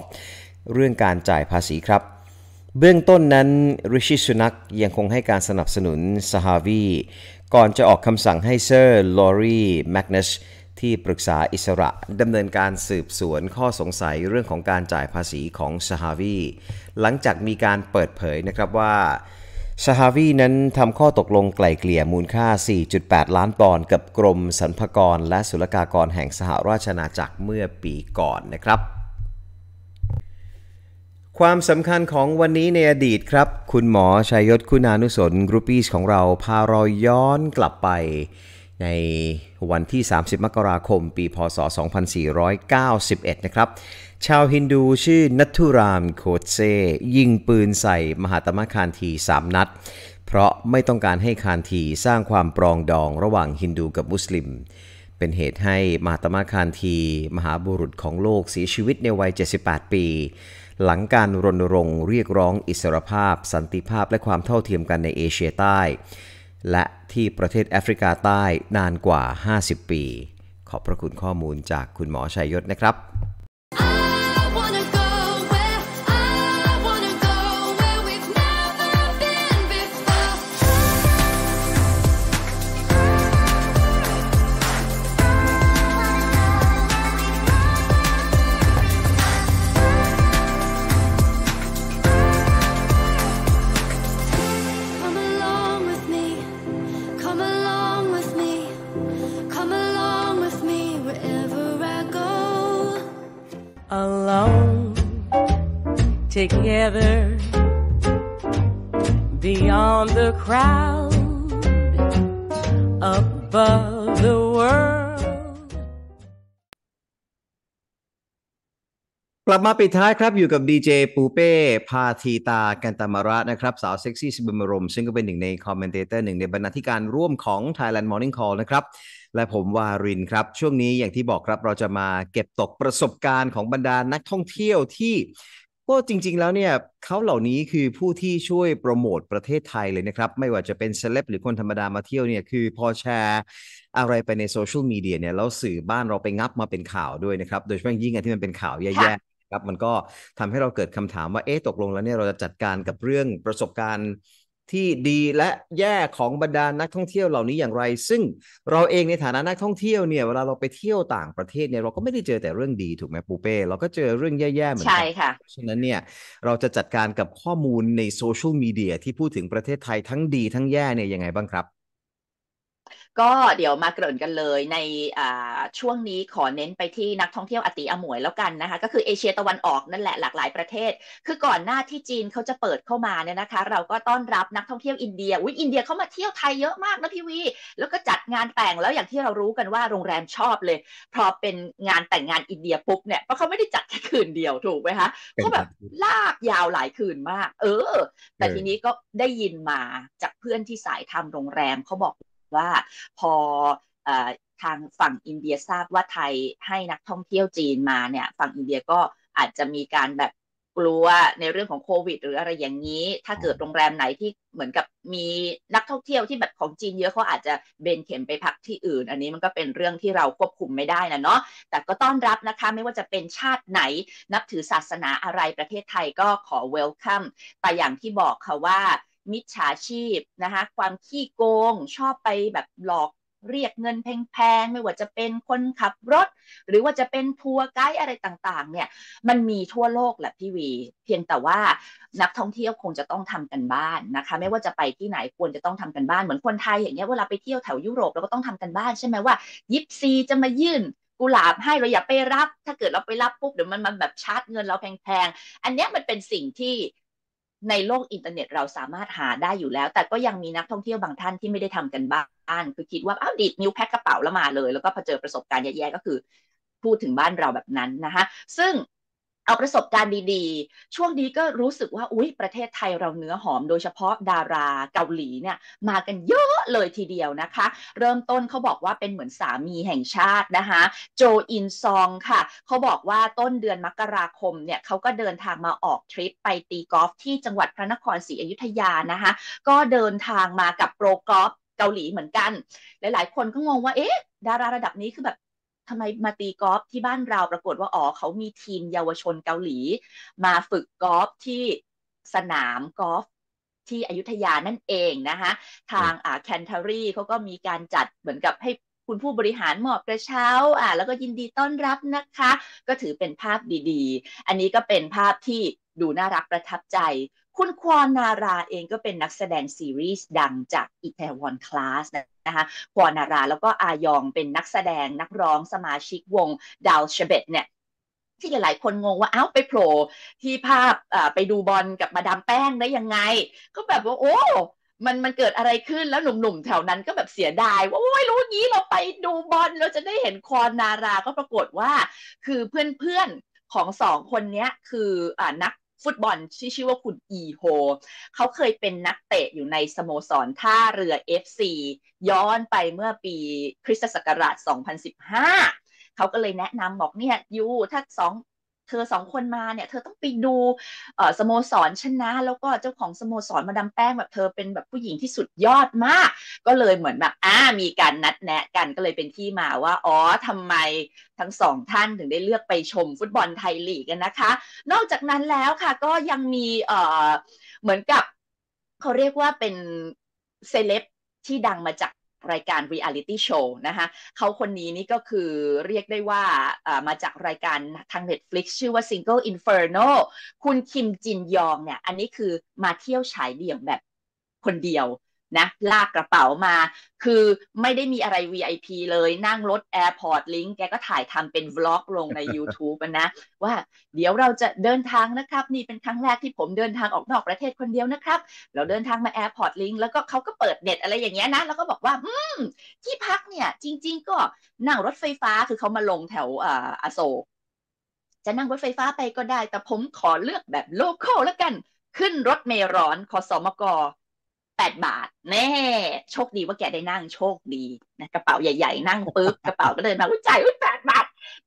เรื่องการจ่ายภาษีครับ เบื้องต้นนั้นริชิสุนักยังคงให้การสนับสนุนซาฮาวีก่อนจะออกคำสั่งให้เซอร์ลอรีแมกนัสที่ปรึกษาอิสระ ดำเนินการสืบสวนข้อสงสัยเรื่องของการจ่ายภาษีของาฮาวี หลังจากมีการเปิดเผยนะครับว่าาฮาวีนั้นทำข้อตกลงไกล่เกลี่ยมูลค่า 4.8 ล้านปอนด์กับกรมสรรพากรและศุลกากรแห่งสหราชอาณาจักรเมื่อปีก่อนนะครับความสำคัญของวันนี้ในอดีตครับ คุณหมอชัยยศคุณานุสนกรุปปี้ของเราพาเราย้อนกลับไปในวันที่ 30 มกราคม ปีพศ 2491 นะครับ ชาวฮินดูชื่อนัทุรามโคเซยิงปืนใส่มหาตมะคานที 3 นัด เพราะไม่ต้องการให้คานทีสร้างความปรองดองระหว่างฮินดูกับมุสลิม เป็นเหตุให้มหาตมะคานที มหาบุรุษของโลกเสียชีวิตในวัย 78 ปีหลังการรณรงค์เรียกร้องอิสรภาพสันติภาพและความเท่าเทียมกันในเอเชียใต้ และที่ประเทศแอฟริกาใต้นานกว่า 50 ปี ขอบพระคุณข้อมูลจากคุณหมอชัยยศนะครับ together beyond the crowd above the world กลับมาปิดท้ายครับอยู่กับดีเจ ปูเป้พาทีตา กันตามาระนะครับ สาวเซ็กซี่สิบมรมซึ่งก็เป็นหนึ่งในคอมเมนเตเตอร์ หนึ่งในบรรณาธิการร่วมของ Thailand Morning Call นะครับ และผมวารินครับ ช่วงนี้อย่างที่บอกครับเราจะมาเก็บตกประสบการณ์ของบรรดานักท่องเที่ยวที่ก็จริงๆแล้วเนี่ยเขาเหล่านี้คือผู้ที่ช่วยโปรโมทประเทศไทยเลยนะครับไม่ว่าจะเป็นเซเลบหรือคนธรรมดามาเที่ยวเนี่ยคือพอแชร์อะไรไปในโซเชียลมีเดียเนี่ยแล้วสื่อบ้านเราไปงับมาเป็นข่าวด้วยนะครับ โดยเฉพาะยิ่งอันที่มันเป็นข่าวแย่ๆครับมันก็ทำให้เราเกิดคำถามว่าเอ๊ะตกลงแล้วเนี่ยเราจะจัดการกับเรื่องประสบการณ์ที่ดีและแย่ของบรรดานักท่องเที่ยวเหล่านี้อย่างไร ซึ่งเราเองในฐานะนักท่องเที่ยวเนี่ยเวลาเราไปเที่ยวต่างประเทศเนี่ยเราก็ไม่ได้เจอแต่เรื่องดีถูกไหมปูเป้เราก็เจอเรื่องแย่ๆเหมือนกันใช่ค่ะฉะนั้นเนี่ยเราจะจัดการกับข้อมูลในโซเชียลมีเดียที่พูดถึงประเทศไทยทั้งดีทั้งแย่เนี่ยยังไงบ้างครับก็เดี๋ยวมาเกริ่นกันเลยในช่วงนี้ขอเน้นไปที่นักท่องเที่ยวอติอมวยแล้วกันนะคะก็คือเอเชียตะวันออกนั่นแหละหลากหลายประเทศ คือก่อนหน้าที่จีนเขาจะเปิดเข้ามาเนี่ยนะคะเราก็ต้อนรับนักท่องเที่ยวอินเดียอุ้ยอินเดียเขามาเที่ยวไทยเยอะมากนะพี่วีแล้วก็จัดงานแต่งแล้วอย่างที่เรารู้กันว่าโรงแรมชอบเลยพอเป็นงานแต่งงานอินเดียปุ๊บเนี่ยเพราะเขาไม่ได้จัดแค่คืนเดียวถูกไหมคะเขาแบบลากยาวหลายคืนมาก เออ แต่ทีนี้ก็ได้ยินมาจากเพื่อนที่สายทำโรงแรมเขาบอกว่าพอทางฝั่งอินเดียทราบว่าไทยให้นักท่องเที่ยวจีนมาเนี่ยฝั่งอินเดียก็อาจจะมีการแบบกลัวในเรื่องของโควิดหรืออะไรอย่างนี้ ถ้าเกิดโรงแรมไหนที่เหมือนกับมีนักท่องเที่ยวที่แบบของจีนเยอะเขาอาจจะเบนเข็มไปพักที่อื่น อันนี้มันก็เป็นเรื่องที่เราควบคุมไม่ได้นะเนาะแต่ก็ต้อนรับนะคะไม่ว่าจะเป็นชาติไหนนับถือศาสนาอะไรประเทศไทยก็ขอเวลคัมแต่อย่างที่บอกค่ะว่ามิจฉาชีพนะคะความขี้โกงชอบไปแบบหลอกเรียกเงินแพงๆ ไม่ว่าจะเป็นคนขับรถ หรือว่าจะเป็นทัวร์ไกด์อะไรต่างๆเนี่ยมันมีทั่วโลกแหละพี่วี เพียงแต่ว่านักท่องเที่ยวคงจะต้องทำกันบ้านนะคะ ไม่ว่าจะไปที่ไหนควรจะต้องทำกันบ้านเหมือนคนไทยอย่างเงี้ยเวลาไปเที่ยวแถวยุโรปเราก็ต้องทำกันบ้านใช่ไหมว่า ยิปซีจะมายื่นกุหลาบให้เราอย่าไปรับถ้าเกิดเราไปรับปุ๊บเดี๋ยวมันมันแบบชาร์จเงินเราแพงๆอันนี้มันเป็นสิ่งที่ในโลกอินเทอร์เน็ตเราสามารถหาได้อยู่แล้ว แต่ก็ยังมีนักท่องเที่ยวบางท่านที่ไม่ได้ทำกันบ้าน คือคิดว่าอ้าวดิดนิ้วแพ็คกระเป๋าแล้วมาเลย แล้วก็พอเจอประสบการณ์แย่ๆก็คือ พูดถึงบ้านเราแบบนั้นนะคะซึ่งเอาประสบการณ์ดีๆ ช่วงนี้ก็รู้สึกว่าอุ๊ยประเทศไทยเราเนื้อหอมโดยเฉพาะดาราเกาหลีเนี่ยมากันเยอะเลยทีเดียวนะคะ เริ่มต้นเขาบอกว่าเป็นเหมือนสามีแห่งชาตินะคะโจอินซองค่ะเขาบอกว่าต้นเดือนมกราคมเนี่ยเขาก็เดินทางมาออกทริปไปตีกอล์ฟที่จังหวัดพระนครศรีอยุธยานะคะก็เดินทางมากับโปรกอล์ฟเกาหลีเหมือนกัน หลาย ๆ คนก็งงว่าเอ๊ะดาราระดับนี้คือแบบทำไมมาตีกอล์ฟที่บ้านเราปรากฏว่า อ๋อเขามีทีมเยาวชนเกาหลี มาฝึกกอล์ฟที่สนามกอล์ฟที่อยุธยานั่นเองนะคะ ทางอ่าแคนเทอรีเขาก็มีการจัดเหมือนกับให้คุณผู้บริหารหมอบกระเช้าอ่าแล้วก็ยินดีต้อนรับนะคะ ก็ถือเป็นภาพดีๆ อันนี้ก็เป็นภาพที่ดูน่ารักประทับใจคุณควานาราเองก็เป็นนักแสดงซีรีส์ดังจากอิตาลีนคลาสนะคะควานาราแล้วก็อายองเป็นนักแสดงนักร้องสมาชิกวง ดาวเชเบตเนี่ยที่หลายๆคนงงว่าเอ้าไปโผล่ที่ภาพไปดูบอลกับมาดามแป้งได้ยังไง ก็แบบว่าโอ้ มันมันเกิดอะไรขึ้นแล้วหนุ่มๆแถวนั้นก็แบบเสียดายว่าโอ้ยรู้งี้เราไปดูบอลเราจะได้เห็นควานนาราก็ปรากฏว่า คือเพื่อนๆของสองคนนี้คืออนักฟุตบอลที่ชื่อว่าคุณอีโฮเขาเคยเป็นนักเตะอยู่ในสโมสร ท่าเรือเอซีย้อนไปเมื่อปีคริสตศักราช 2015 เขาก็เลยแนะนำบอกเนี่ยยูถ้าสองเธอสองคนมาเนี่ย เธอต้องไปดูสโมสรชนะ แล้วก็เจ้าของสโมสรมาดามแป้งแบบเธอเป็นแบบผู้หญิงที่สุดยอดมาก ก็เลยเหมือนแบบอ่ามีการนัดแนะกันก็เลยเป็นที่มาว่า อ๋อทำไมทั้งสองท่านถึงได้เลือกไปชมฟุตบอลไทยลีกกันนะคะ นอกจากนั้นแล้วค่ะก็ยังมีเออเหมือนกับเขาเรียกว่าเป็น เซเลบที่ดังมาจากรายการเรียลิตี้โชว์นะคะ เขาคนนี้นี่ก็คือเรียกได้ว่ามาจากรายการทาง Netflix ชื่อว่า Single Inferno คุณคิมจินยองเนี่ยอันนี้คือมาเที่ยวฉายเดี่ยวแบบคนเดียวนะลากกระเป๋ามา คือไม่ได้มีอะไร VIP เลยนั่งรถ Airport Link แกก็ถ่ายทำเป็นวล็อกลงใน YouTube นะว่าเดี๋ยวเราจะเดินทางนะครับ นี่เป็นครั้งแรกที่ผมเดินทางออกนอกประเทศคนเดียวนะครับ เราเดินทางมา Airport Link แล้วก็เขาก็เปิดเน็ตอะไรอย่างเงี้ยนะ แล้วก็บอกว่า อืม ที่พักเนี่ยจริงๆ ก็นั่งรถไฟฟ้าคือเขามาลงแถวอ่าอโศก จะนั่งรถไฟฟ้าไปก็ได้แต่ผมขอเลือกแบบโลคอลแล้วกันขึ้นรถเมร้อนขอสมกแปดบาทแน่ โชคดีว่าแกได้นั่งโชคดีนะกระเป๋าใหญ่ๆ นั่งปึ๊บกระเป๋าก็เดินมาอุ้ยจ่ายอุ้ยแปดบาท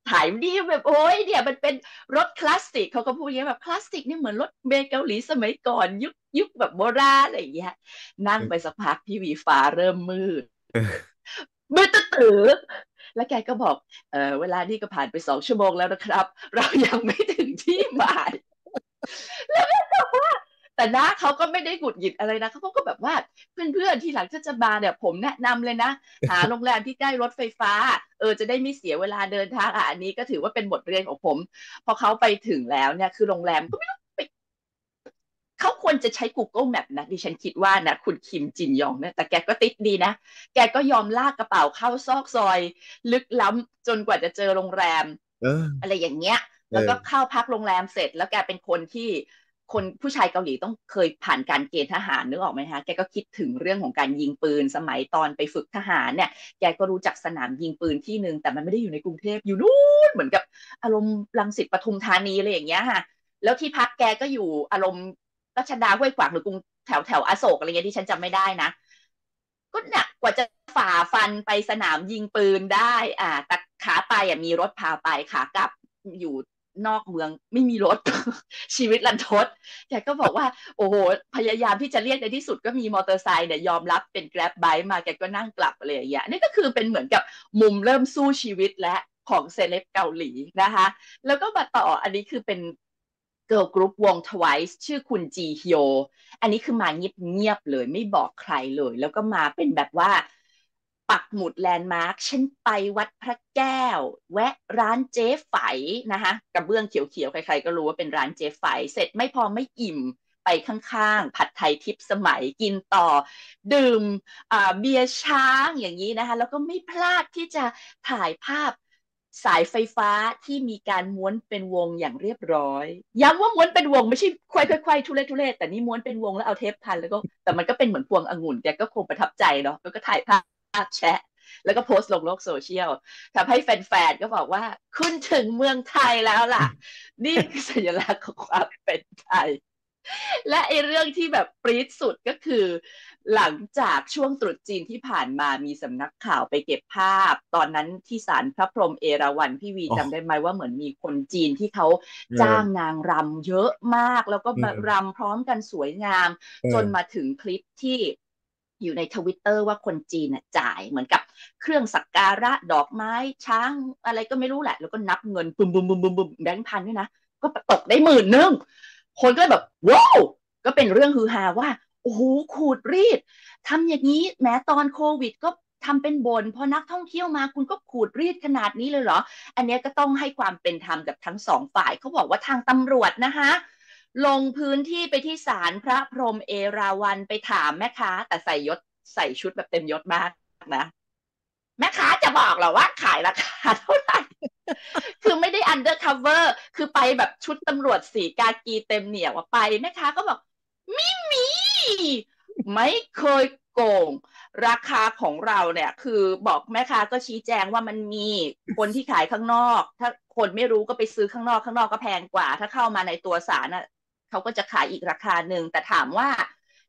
ถ่ายดีแบบโอ้ยเนี่ยมันเป็นรถคลาสสิกเขาก็พูดอย่างแบบคลาสสิก นี่เหมือนรถเมเกาหลีสมัยก่อนยุคยุคแบบโบราณอะไรอย่างเงี้ยนั่งไปสักพักพี่วีฟ้าเริ่มมืดมืดตื่อแล้วแกก็บอก เออเวลานี่ก็ผ่านไปสองชั่วโมงแล้วนะครับ เรายังไม่ถึงที่หมายแล้วแก็บอกว่าแต่น้าเขาก็ไม่ได้หงุดหงิดอะไรนะเขาก็แบบว่า เพื่อนๆที่หลังถ้าจะมาเนี่ยผมแนะนำเลยนะ หาโรงแรมที่ใกล้รถไฟฟ้า เออ จะได้ไม่เสียเวลาเดินทางอ่ะ อันนี้ก็ถือว่าเป็นบทเรียนของผม พอเขาไปถึงแล้วเนี่ย คือโรงแรมก็ไม่ต้องไปเขาควรจะใช้ Google Map นะดิฉันคิดว่านะ คุณคิมจินยองเนี่ยแต่แกก็ติดดีนะ แกก็ยอมลากกระเป๋าเข้าซอกซอย ลึกล้ำจนกว่าจะเจอโรงแรมอะไรอย่างเงี้ยแล้วก็เข้าพักโรงแรมเสร็จ แล้วแกเป็นคนที่คนผู้ชายเกาหลีต้องเคยผ่านการเกณฑ์ทหารนึกออกไหมคะ แกก็คิดถึงเรื่องของการยิงปืนสมัยตอนไปฝึกทหารเนี่ย แกก็รู้จักสนามยิงปืนที่หนึ่งแต่มันไม่ได้อยู่ในกรุงเทพอยู่นู่นเหมือนกับ อารมณ์ลังสิตปทุมธานีอะไรอย่างเงี้ยค่ะ แล้วที่พักแกก็อยู่อารมณ์รัชดาห้วยขวางหรือกรุงแถวแถวอโศกอะไรเงี้ยที่ฉันจำไม่ได้นะ ก็เนี่ยกว่าจะฝ่าฟันไปสนามยิงปืนได้ อ่าแต่ขาไปอ่ะมีรถพาไปขากลับอยู่นอกเมืองไม่มีรถชีวิตลันทดแกก็บอกว่าโอ้โหพยายามที่จะเรียกในที่สุดก็มีมอเตอร์ไซค์เนี่ยยอมรับเป็นแกร็บไบค์มาแกก็นั่งกลับอะไรอย่างเงี้ยนี่ก็คือเป็นเหมือนกับมุมเริ่มสู้ชีวิตและของเซเลบเกาหลี นะคะ แล้วก็มาต่ออันนี้คือเป็นเกิร์ลกรุ๊ปวง Twice ชื่อคุณจีฮโยอันนี้คือมาเงียบบเลยไม่บอกใครเลย แล้วก็มาเป็นแบบว่าปักหมุดแลนด์มาร์คเช่นไปวัดพระแก้ว แวะร้านเจ๊ไฝนะคะกระเบื้องเขียวๆ ใครๆ ก็รู้ว่าเป็นร้านเจ๊ไฝเสร็จไม่พอไม่อิ่มไปข้างๆ ผัดไทยทิพสมัยกินต่อดื่มเบียร์ช้างอย่างนี้นะคะแล้วก็ไม่พลาดที่จะถ่ายภาพสายไฟฟ้าที่มีการม้วนเป็นวงอย่างเรียบร้อยย้ำว่าม้วนเป็นวง ไม่ใช่ควายควายทุเรศทุเรศแต่นี่ม้วนเป็นวงแล้วเอาเทปพันแล้วก็แต่มันก็เป็นเหมือนพวงองุ่นแกก็คงประทับใจเนาะแล้วก็ถ่ายภาพาพแชะแล้วก็โพสต์ลงโลกโซเชียลทำให้แฟนๆก็บอกว่าคุณถึงเมืองไทยแล้วล่ะ นี่คือสัญลักษณ์ของความเป็นไทย และไอเรื่องที่แบบปรี๊ดสุดก็คือ หลังจากช่วงตรุษจีนที่ผ่านมามีสำนักข่าวไปเก็บภาพ ตอนนั้นที่ศาลพระพรหมเอราวัณพี่วีจำได้ไหมว่าเหมือนมีคนจีนที่เขาจ้างนางรำเยอะมากแล้วก็รำพร้อมกันสวยงาม จนมาถึงคลิปที่อยู่ในทวิตเตอร์ว่าคนจีนจ่ายเหมือนกับเครื่องสักการะดอกไม้ช้างอะไรก็ไม่รู้แหละ แล้วก็นับเงินบุมบุมบุมบุมบุมแบงค์พันด้วยนะก็ตกได้หมื่นนึงคนก็แบบว้าวก็เป็นเรื่องฮือฮาว่าโอ้โหขูดรีดทำอย่างนี้แม้ตอนโควิดก็ทำเป็นบนพอนักท่องเที่ยวมาคุณก็ขูดรีดขนาดนี้เลยเหรอ อันนี้ก็ต้องให้ความเป็นธรรมกับทั้งสองฝ่ายเขาบอกว่าทางตำรวจนะคะลงพื้นที่ไปที่ศาลพระพรหมเอราวันไปถามแม่ค้าแต่ใส่ยศใส่ชุดแบบเต็มยศมากนะ แม่ค้าจะบอกเหรอว่าขายราคาเท่าไหร่คือไม่ได้อันเดอร์คัฟเวอร์คือไปแบบชุดตำรวจสีกากีเต็มเหนียวไปแม่ค้าก็บอก มีมีไม่เคยโกงราคาของเราเนี่ย คือบอกแม่ค้าก็ชี้แจงว่ามันมีคนที่ขายข้างนอก ถ้าคนไม่รู้ก็ไปซื้อข้างนอกข้างนอกก็แพงกว่า ถ้าเข้ามาในตัวสารเขาก็จะขายอีกราคาหนึ่ง แต่ถามว่า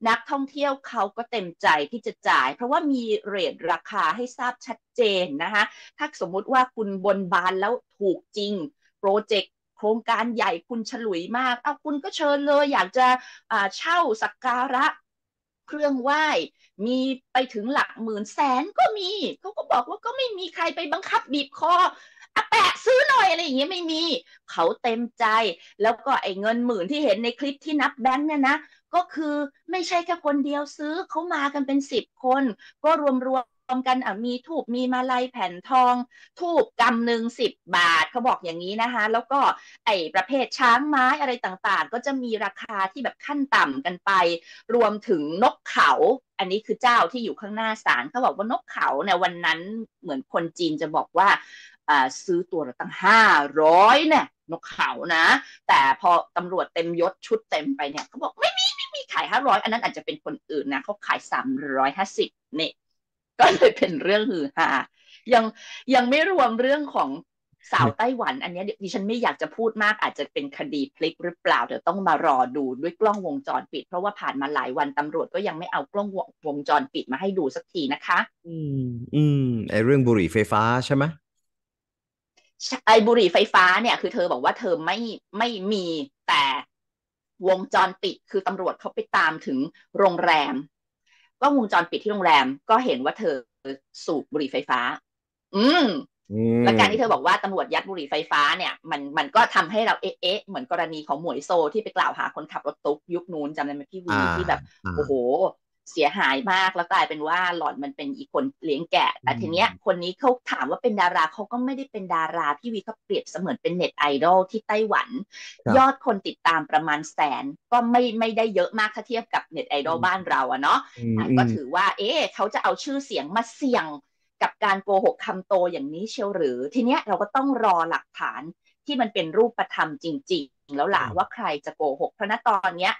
นักท่องเที่ยวเขาก็เต็มใจที่จะจ่าย เพราะว่ามีเรทราคาให้ทราบชัดเจนนะคะถ้าสมมุติว่าคุณบนบานแล้วถูกจริง โปรเจกต์โครงการใหญ่คุณฉลุยมาก เอาคุณก็เชิญเลยอยากจะะเช่าสักการะเครื่องไหว้มีไปถึงหลักหมื่นแสนก็มี เขาก็บอกว่าก็ไม่มีใครไปบังคับบีบคออะแปะ ซื้อหน่อยอะไรอย่างเงี้ยไม่มีเขาเต็มใจ แล้วก็ไอ้เงินหมื่นที่เห็นในคลิปที่นับแบงค์เนี่ยนะ ก็คือไม่ใช่แค่คนเดียวซื้อเขามากันเป็นสิบคน ก็รวมรวมกันอ่ะมีทูบมีมาลัยแผ่นทองทูบกำหนึ่งสิบบาทเขาบอกอย่างนี้นะคะแล้วก็ไอประเภทช้างไม้อะไรต่างๆ ก็จะมีราคาที่แบบขั้นต่ำกันไป รวมถึงนกเขา อันนี้คือเจ้าที่อยู่ข้างหน้าศาลเขาบอกว่านกเขาเนี่ยวันนั้นเหมือนคนจีนจะบอกว่าซื้อตัวละตั้งห้าร้อยเนี่ย นกเขานะแต่พอตำรวจเต็มยศชุดเต็มไปเนี่ยเขาบอกไม่มีไม่มีขายห้าร้อยอันนั้นอาจจะเป็นคนอื่นนะเขาขายสามร้อยห้าสิบเนี่ยก็เลยเป็นเรื่องฮือฮายังยังไม่รวมเรื่องของสาวไต้หวัน อันนี้ดิฉันไม่อยากจะพูดมากอาจจะเป็นคดีพลิกหรือเปล่าเดี๋ยวต้องมารอดูด้วยกล้องวงจรปิด เพราะว่าผ่านมาหลายวันตำรวจก็ยังไม่เอากล้องวงจรปิดมาให้ดูสักทีนะคะ อืม อืมไอเรื่องบุหรี่ไฟฟ้าใช่ไหมไอบุหรี่ไฟฟ้าเนี่ยคือเธอบอกว่าเธอไม่ไม่มีแต่วงจรปิดคือ ตำรวจเขาไปตามถึงโรงแรมก็วงจรปิดที่โรงแรมก็เห็นว่าเธอสูบบุหรี่ไฟฟ้า อืมและการที่เธอบอกว่าตำรวจยัดบุหรี่ไฟฟ้าเนี่ยมันมันก็ทำให้เราเอ๊ะเหมือนกรณีของหมวยโซที่ไปกล่าวหาคนขับรถตุ๊กยุคนู้นจำได้ไหมพี่วีที่แบบโอ้โหเสียหายมากแล้วกลายเป็นว่าหล่อนมันเป็นอีกคนเลี้ยงแกะแต่ทีเนี้ยคนนี้เขาถามว่าเป็นดาราเขาก็ไม่ได้เป็นดาราพี่วีขาเปรียบเสมือนเป็นเน็ตไอดอลที่ไต้หวัน ยอดคนติดตามประมาณแสน ก็ไม่ไม่ได้เยอะมากถ้าเทียบกับเน็ตไอดอลบ้านเราอะเนาะก็ถือว่า เอ๊เขาจะเอาชื่อเสียงมาเสี่ยงกับการโกหกคำโตอย่างนี้เชียวหรือ ทีเนี้ยเราก็ต้องรอหลักฐานที่มันเป็นรูปธรรมจริงแล้วล่ะว่าใครจะโกหกเพราะณตอนเนี้ย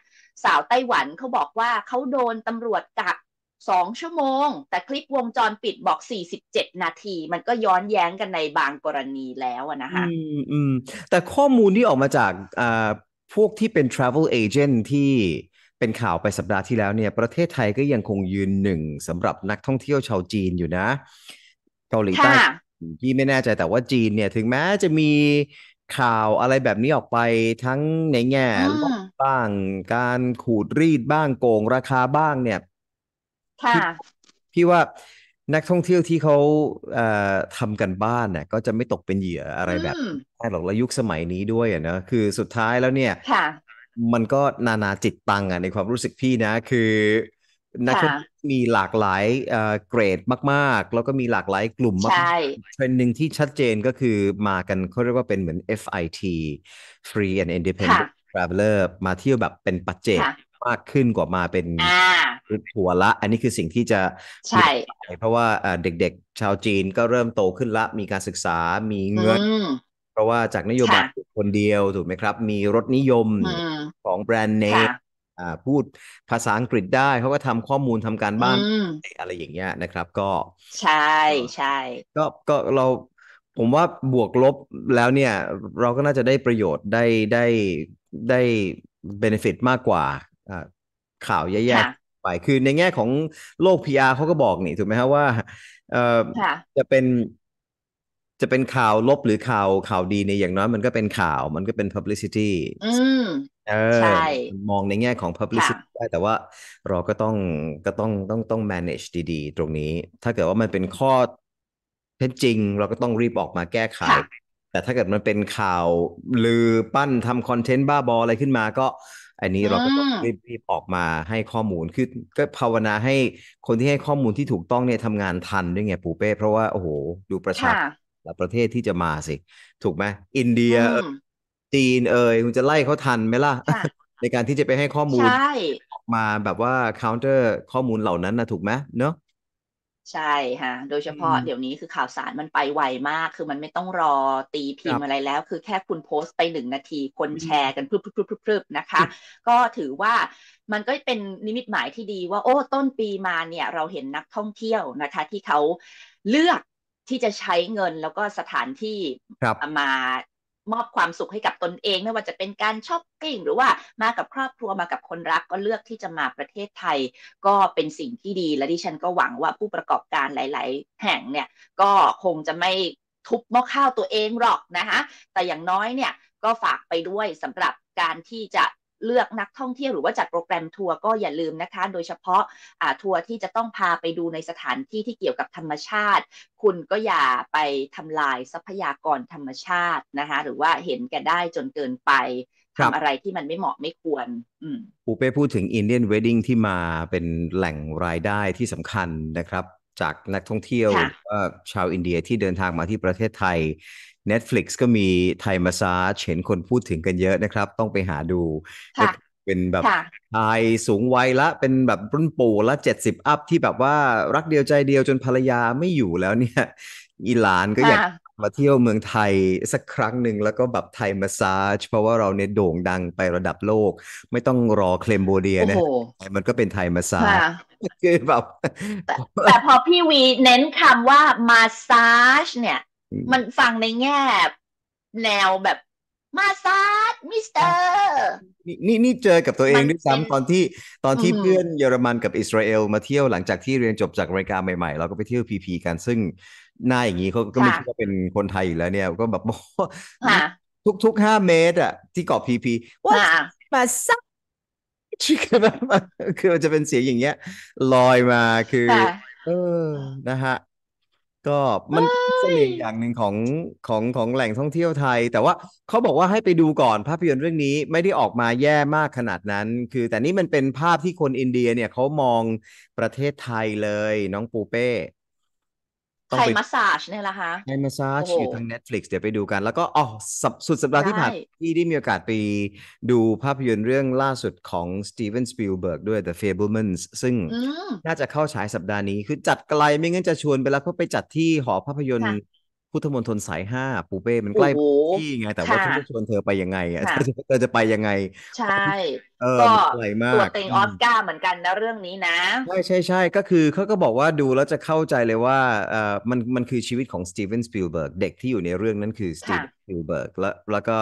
สาวไต้หวันเขาบอกว่าเขาโดนตำรวจกักสองชั่วโมง แต่คลิปวงจรปิดบอกสี่สิบเจ็ดนาที มันก็ย้อนแย้งกันในบางกรณีแล้วนะคะอืมอืมแต่ข้อมูลที่ออกมาจากอ่าพวกที่เป็น travel agent ที่เป็นข่าวไปสัปดาห์ที่แล้วเนี่ย ประเทศไทยก็ยังคงยืนหนึ่งสำหรับนักท่องเที่ยวชาวจีนอยู่นะเกาหลีใต้พี่ไม่แน่ใจแต่ว่าจีนเนี่ยถึงแม้จะมีข่าวอะไรแบบนี้ออกไปทั้งในแง่ลบบ้าง การขูดรีดบ้างโกง ราคาบ้างเนี่ย ค่ะ พี่พี่ว่านักท่องเที่ยวที่เขาเอ่อทำกันบ้านเนี่ย ก็จะไม่ตกเป็นเหยื่ออะไรแบบแน่หรอกแล้วยุคสมัยนี้ด้วยอะนะคือสุดท้ายแล้วเนี่ย ค่ะ มันก็นานาจิตตังอะในความรู้สึกพี่นะ คือนักธุรกิจมีหลากหลายเกรดมากๆ แล้วก็มีหลากหลายกลุ่มมากเทรนด์หนึ่งที่ชัดเจนก็คือมากันเขาเรียกว่าเป็นเหมือน FIT Free and Independent Traveler มาเที่ยวแบบเป็นปัจเจกมากขึ้นกว่ามาเป็นทัวร์ละ อันนี้คือสิ่งที่จะใช่ เพราะว่าเด็กๆชาวจีนก็เริ่มโตขึ้นละมีการศึกษา มีเงิน เพราะว่าจากนโยบายคนเดียวถูกไหมครับ มีรถนิยมของแบรนด์เนมอ่าพูดภาษาอังกฤษได้เขาก็ทำข้อมูลทำการบ้านอะไรอย่างเงี้ยนะครับ ก็ ใช่ใช่ก็ก็เราผมว่าบวกลบแล้วเนี่ย เราก็น่าจะได้ประโยชน์ได้ได้ได้ benefit มากกว่าข่าวแย่ๆไป คือในแง่ของโลก PR เขาก็บอกนี่ถูกไหมฮะว่าะจะเป็นจะเป็นข่าวลบหรือข่าวข่าวดีเนี่ยอย่างน้อย มันก็เป็นข่าวมันก็เป็น publicity อเออใช่ มองในแง่ของ publicity ได้แต่ว่าเราก็ต้องก็ต้องต้องต้อง manage ดีๆตรงนี้ ถ้าเกิดว่ามันเป็นข้อ เท็จจริง เราก็ต้องรีบออกมาแก้ไข แต่ถ้าเกิดมันเป็นข่าวลือปั้นทำคอนเทนต์บ้าบอ อะไรขึ้นมา ก็อันนี้เราก็ต้องรีบๆออกมาให้ข้อมูลคือก็ภาวนาให้คนที่ให้ข้อมูลที่ถูกต้องเนี่ยทำงานทันด้วยไงปูเป้เพราะว่าโอ้โหดูประชาชนละประเทศที่จะมาสิ ถูกไหมอินเดีย จีนเอ่ยคุณจะไล่เขาทันไหมล่ะ ในการที่จะไปให้ข้อมูลออกมาแบบว่า counter ข้อมูลเหล่านั้นนะถูกไหมเนาะใช่ค่ะโดยเฉพาะเดี๋ยวนี้คือข่าวสารมันไปไวมาก คือมันไม่ต้องรอตีพิมพ์อะไรแล้ว คือแค่คุณโพสต์ไปหนึ่งนาทีคนแชร์กันพรึบพิ่มพนะคะ ก็ถือว่ามันก็เป็นนิมิตหมายที่ดีว่า โอ้ ต้นปีมาเนี่ย เราเห็นนักท่องเที่ยวนะคะ ที่เขาเลือกที่จะใช้เงินแล้วก็สถานที่มามอบความสุขให้กับตนเองไม่ว่าจะเป็นการช็อปปิ้ง หรือว่ามากับครอบครัวมากับคนรักก็เลือกที่จะมาประเทศไทย ก็เป็นสิ่งที่ดีและดิฉันก็หวังว่าผู้ประกอบการหลาย ๆ แห่งเนี่ยก็คงจะไม่ทุบหม้อข้าวตัวเองหรอกนะคะแต่อย่างน้อยเนี่ยก็ฝากไปด้วยสำหรับการที่จะเลือกนักท่องเที่ยวหรือว่าจัดโปรแกรมทัวร์ก็อย่าลืมนะคะ โดยเฉพาะะทัวร์ที่จะต้องพาไปดูในสถานที่ที่เกี่ยวกับธรรมชาติ คุณก็อย่าไปทำลายทรัพยากรธรรมชาตินะคะหรือว่าเห็นก่ได้จนเกินไปทำอะไรที่มันไม่เหมาะไม่ควรอูเป้พูดถึงอินเดียนเวดดิ้งที่มาเป็นแหล่งรายได้ที่สำคัญนะครับ จากนักท่องเที่ยวชาวอินเดียที่เดินทางมาที่ประเทศไทย Netflix ก็มีไทยมาซาเห็นคนพูดถึงกันเยอะนะครับ ต้องไปหาดู เป็นแบบชายสูงวัยละเป็นแบบรุ่นปู่ละเจ็ดสิบอัพที่แบบว่ารักเดียวใจเดียวจนภรรยาไม่อยู่แล้วเนี่ย อีหลานก็อยากมาเที่ยวเมืองไทยสักครั้งหนึ่งแล้วก็แบบไทยมาซาเพราะว่าเราเนี่ยโด่งดังไประดับโลก ไม่ต้องรอเคลมโบเดียนะมันก็เป็นไทยมาซาคือแบบแต่พอพี่วีเน้นคำว่ามาซาเนี่ยมันฟังในแง่แนวแบบมาซัดมิสเตอร์ นี่นี่เจอกับตัวเองด้วยซ้ำตอนที่ตอนที่เพื่อนเยอรมันกับอิสราเอล มาเที่ยวหลังจากที่เรียนจบจากรายการใหม่ๆ เราก็ไปเที่ยวพีพีกันซึ่ง หน้าอย่างนี้เขาก็ไม่คิดว่าเป็นคนไทยอยู่แล้วเนี่ย ก็แบบทุกทุกห้าเมตรอะที่เกาะพีพีว่ามาซัดคือมันจะเป็นเสียงอย่างเงี้ยลอยมาคือ เออนะฮะก็มันเสน่ห์อย่างหนึ่งของของของแหล่งท่องเที่ยวไทย แต่ว่าเขาบอกว่าให้ไปดูก่อนภาพยนตร์เรื่องนี้ไม่ได้ออกมาแย่มากขนาดนั้น คือแต่นี่มันเป็นภาพที่คนอินเดียเนี่ยเขามองประเทศไทยเลย น้องปูเป้ต้องไปมาสาจเนี่ยละคะใครมาซาจอชยู่ทาง Netflix เดี๋ยวไปดูกัน แล้วก็ อ๋อสัสุดสัปดาห์ที่ผ่าน ที่ได้มีโอกาสไปดูภาพยนตร์เรื่องล่าสุดของสตีเวนสปิลเบิร์กด้วย The f a b e m a n s ซึ่งน่าจะเข้าฉายสัปดาห์นี้ คือจัดไกล ไม่งั้นจะชวนไปแล้วเพราะไปจัดที่หอภาพยนตร์ุทธมณฑลสายห้าปูเป้มันใกล้ที่ไง แต่ว่าทีนจะชวนเธอไปยังไงอ่ะเธอจะไปยังไงใช่ ก็ไกลมากตัวเต็งออสการ์เหมือนกันนะเรื่องนี้นะ ใช่ใช่ใช่ก็คือเขาก็บอกว่าดูแล้วจะเข้าใจเลยว่าเออมันมันคือชีวิตของสตีเวนสปิลเบิร์กเด็กที่อยู่ในเรื่องนั้นคือสตีเวนสปิลเบิร์กแล้วแล้วก็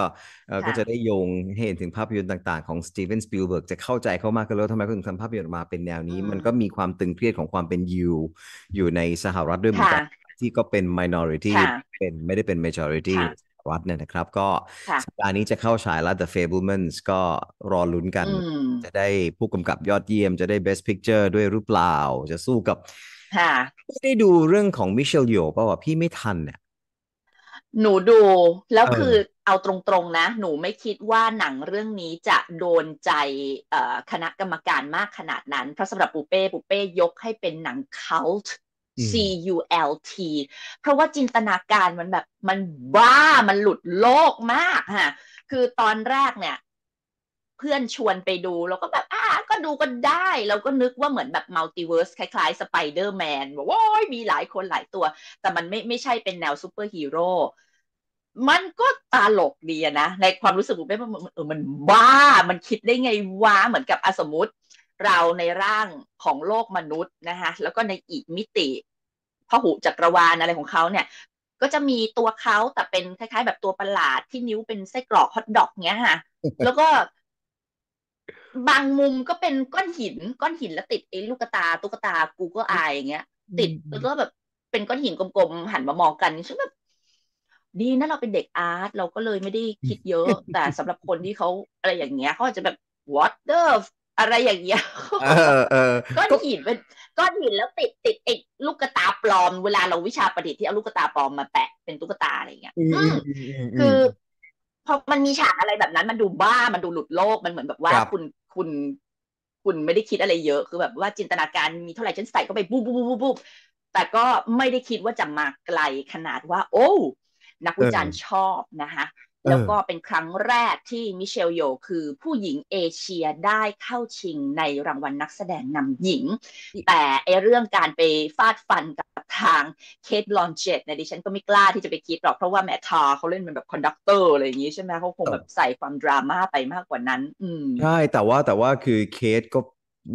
ก็จะได้โยงเห็นถึงภาพยนตร์ต่างๆของสตีเวนสปิลเบิร์กจะเข้าใจเขามากขึ้นแล้วทำไมเขาถึงทำภาพยนตร์มาเป็นแนวนี้มันก็มีความตึงเครียดของความเป็นยูอยู่ในสหรัฐด้วยเหมือนกันที่ก็เป็น minority เป็นไม่ได้เป็น majority วัดเนี่ยนะครับ ก็สัปดาห์นี้จะเข้าฉายแล้ว The Fablemans ก็รอลุ้นกันจะได้ผู้กำกับยอดเยี่ยมจะได้ Best Picture ด้วยหรือเปล่า จะสู้กับไได้ดูเรื่องของมิเชลโยป่าวาพี่ไม่ทันเนี่ยหนูดู แล้วคือเอาตรงๆนะ หนูไม่คิดว่าหนังเรื่องนี้จะโดนใจคณะกรรมการมากขนาดนั้น เพราะสำหรับปูเป้ ปูเป้ยกให้เป็นหนังคัล์ C U L T เพราะว่าจินตนาการมันแบบ มันบ้า มันหลุดโลกมากฮะคือตอนแรกเนี่ย เพื่อนชวนไปดูเราก็แบบอ่าก็ดูก็ได้เราก็นึกว่าเหมือนแบบมัลติเวิร์สคล้ายๆสไปเดอร์แมนบอกว่ามีหลายคนหลายตัว แต่มันไม่ไม่ใช่เป็นแนวซูเปอร์ฮีโร่มันก็ตาหลกดีนะ ในความรู้สึกผมเป็นเออมันบ้า มันคิดได้ไงวะเหมือนกับอสมมติเราในร่างของโลกมนุษย์นะคะแล้วก็ในอีกมิติพหุจักรวาลอะไรของเขาเนี่ยก็จะมีตัวเขาแต่เป็นคล้าย ๆ แบบตัวประหลาดที่นิ้วเป็นไส้กรอกฮอทดอกเนี้ยค่ะแล้วก็ บางมุมก็เป็นก้อนหินก้อนหินแล้วติดไอ้ลูกตาตุ๊กตากูก็อายอย่างเงี้ยติดแล้วก็แบบเป็นก้อนหินกลมๆ หันมามองกันฉันแบบ ดีนะ เราเป็นเด็กอาร์ตเราก็เลยไม่ได้คิดเยอะ แต่สำหรับคนที่เขาอะไรอย่างเงี้ยเขาอาจจะแบบ what the อะไรอย่างเงี้ยก้อนหินเป็นก้อนหินแล้วติดติดเอกลูกตาปลอม เวลาเราวิชาประดิษฐ์ที่เอาลูกตาปลอมมาแปะเป็นตุ๊กตาอะไรอย่างเงี้ยคือพอมันมีฉากอะไรแบบนั้น มันดูบ้ามันดูหลุดโลกมันเหมือนแบบว่าคุณคุณ คุณไม่ได้คิดอะไรเยอะคือแบบว่าจินตนาการมีเท่าไหร่ฉันใส่เข้าไปบุบบูุบุบูุบแต่ก็ไม่ได้คิดว่าจะมาไกลขนาดว่า โอ้ นักวิจารณ์ชอบนะคะแล้วก็เป็นครั้งแรกที่มิเชลโยคือผู้หญิงเอเชียได้เข้าชิงในรางวัลนักแสดงนำหญิง แต่ไอเรื่องการไปฟาดฟันกับทางเคทลอนเจตเนี่ยดิฉันก็ไม่กล้าที่จะไปคิดหรอกเพราะว่าแมททาเขาเล่นเป็นแบบคอนดักเตอร์อะไรอย่างนี้ใช่ไหมเขาคงแบบใส่ความดราม่าไปมากกว่านั้นอืใช่ แต่ว่าแต่ว่าคือเคทก็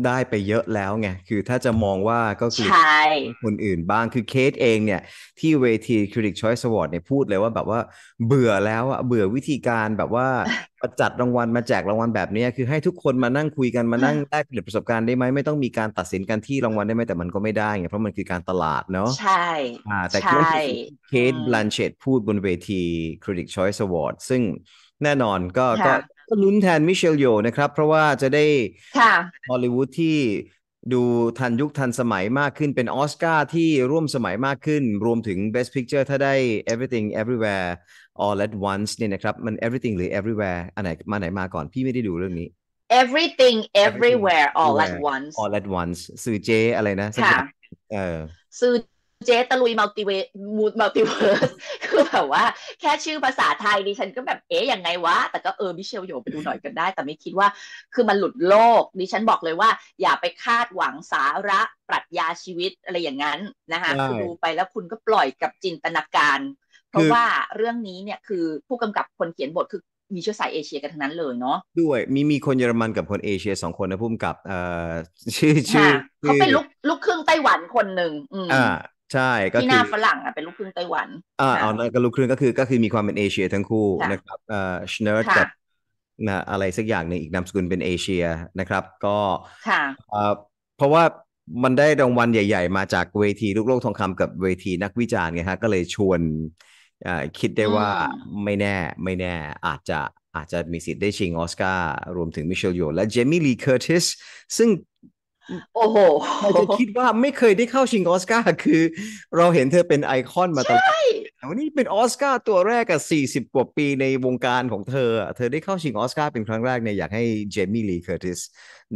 ได้ไปเยอะแล้วไง คือถ้าจะมองว่าก็คือคนอื่นบ้างคือเคสเองเนี่ย ที่เวที Critic Choice Award เนี่ยพูดเลยว่าแบบว่าเบื่อแล้วอะเบื่อวิธีการแบบว่าประจัดรางวัลมาแจกรางวัลแบบนี้ คือให้ทุกคนมานั่งคุยกันมานั่งแลกเปลี่ยนประสบการณ์ได้ไหมไม่ต้องมีการตัดสินกันที่รางวัลได้ไหมแต่มันก็ไม่ได้ไงเพราะมันคือการตลาดเนาะใช่แต่เคสบลันเชตพูดบนเวที Critic Choice Award ซึ่งแน่นอนก็ก็ก็ลุ้นแทนมิเชลโยนะครับ เพราะว่าจะได้ฮอลลีวูดที่ดูทันยุคทันสมัยมากขึ้นเป็นออสการ์ที่ร่วมสมัยมากขึ้น รวมถึง Best Picture ถ้าได้ Everything Everywhere All at Once เนี่ยนะครับ มัน Everything หรือ Everywhere อันไหนมาไหนมาก่อนพี่ไม่ได้ดูเรื่องนี้ Everything Everywhere All at Once All at Once สื่อเจอะไรนะค่ะเออสื่อเจตะลุยมัลติเวมูมัลติเวิร์สคือแบบว่า แค่ชื่อภาษาไทยดิฉันก็แบบเอ๊ยยังไงวะ แต่ก็เออ มิเชลโยไปดูหน่อยกันได้ แต่ไม่คิดว่า คือมันหลุดโลก ดิฉันบอกเลยว่า อย่าไปคาดหวังสาระปรัชญาชีวิตอะไรอย่างนั้นนะคะคือดูไปแล้วคุณก็ปล่อยกับจินตนาการ เพราะว่าเรื่องนี้เนี่ยคือผู้กำกับคนเขียนบทคือมีเชื้อสายเอเชีย กันทั้งนั้นเลยเนาะด้วย มีมีคนเยอรมันกับคนเอเชียสองคนนะพุ่มกับเอ่อชื่อชื่อเขาเป็นลูกลูกครึ่งไต้หวันคนหนึ่งอ่าใช่ก็คือนาฝรั่งอ่ะเป็นลูกครึ่งไต้หวันอ่าเอาในก็ลูกครึ่งก็คือก็คือมีความเป็นเอเชียทั้งคู่นะครับเอ่อชเนอร์กับนะอะไรสักอย่างหนึ่งอีกนามสกุลเป็นเอเชียนะครับก็ค่ะเพราะว่ามันได้รางวัลใหญ่ๆมาจากเวทีลูกโลกทองคำกับเวทีนักวิจารณ์ไงฮะก็เลยชวนคิดได้ว่าไม่แน่ไม่แน่อาจจะอาจจะมีสิทธิ์ได้ชิงออสการ์รวมถึงมิเชลโยและเจมี่ลีเคอร์ติสซึ่งโอ้โหเราจะคิดว่าไม่เคยได้เข้าชิงออสการ์คือเราเห็นเธอเป็นไอคอนมาตลอด่วันนี้เป็นออสการ์ตัวแรกกับสี่สิบกว่าปีในวงการของเธอ เธอได้เข้าชิงออสการ์เป็นครั้งแรกเนี่ย อยากให้ เจมี่ ลีเคอร์ติส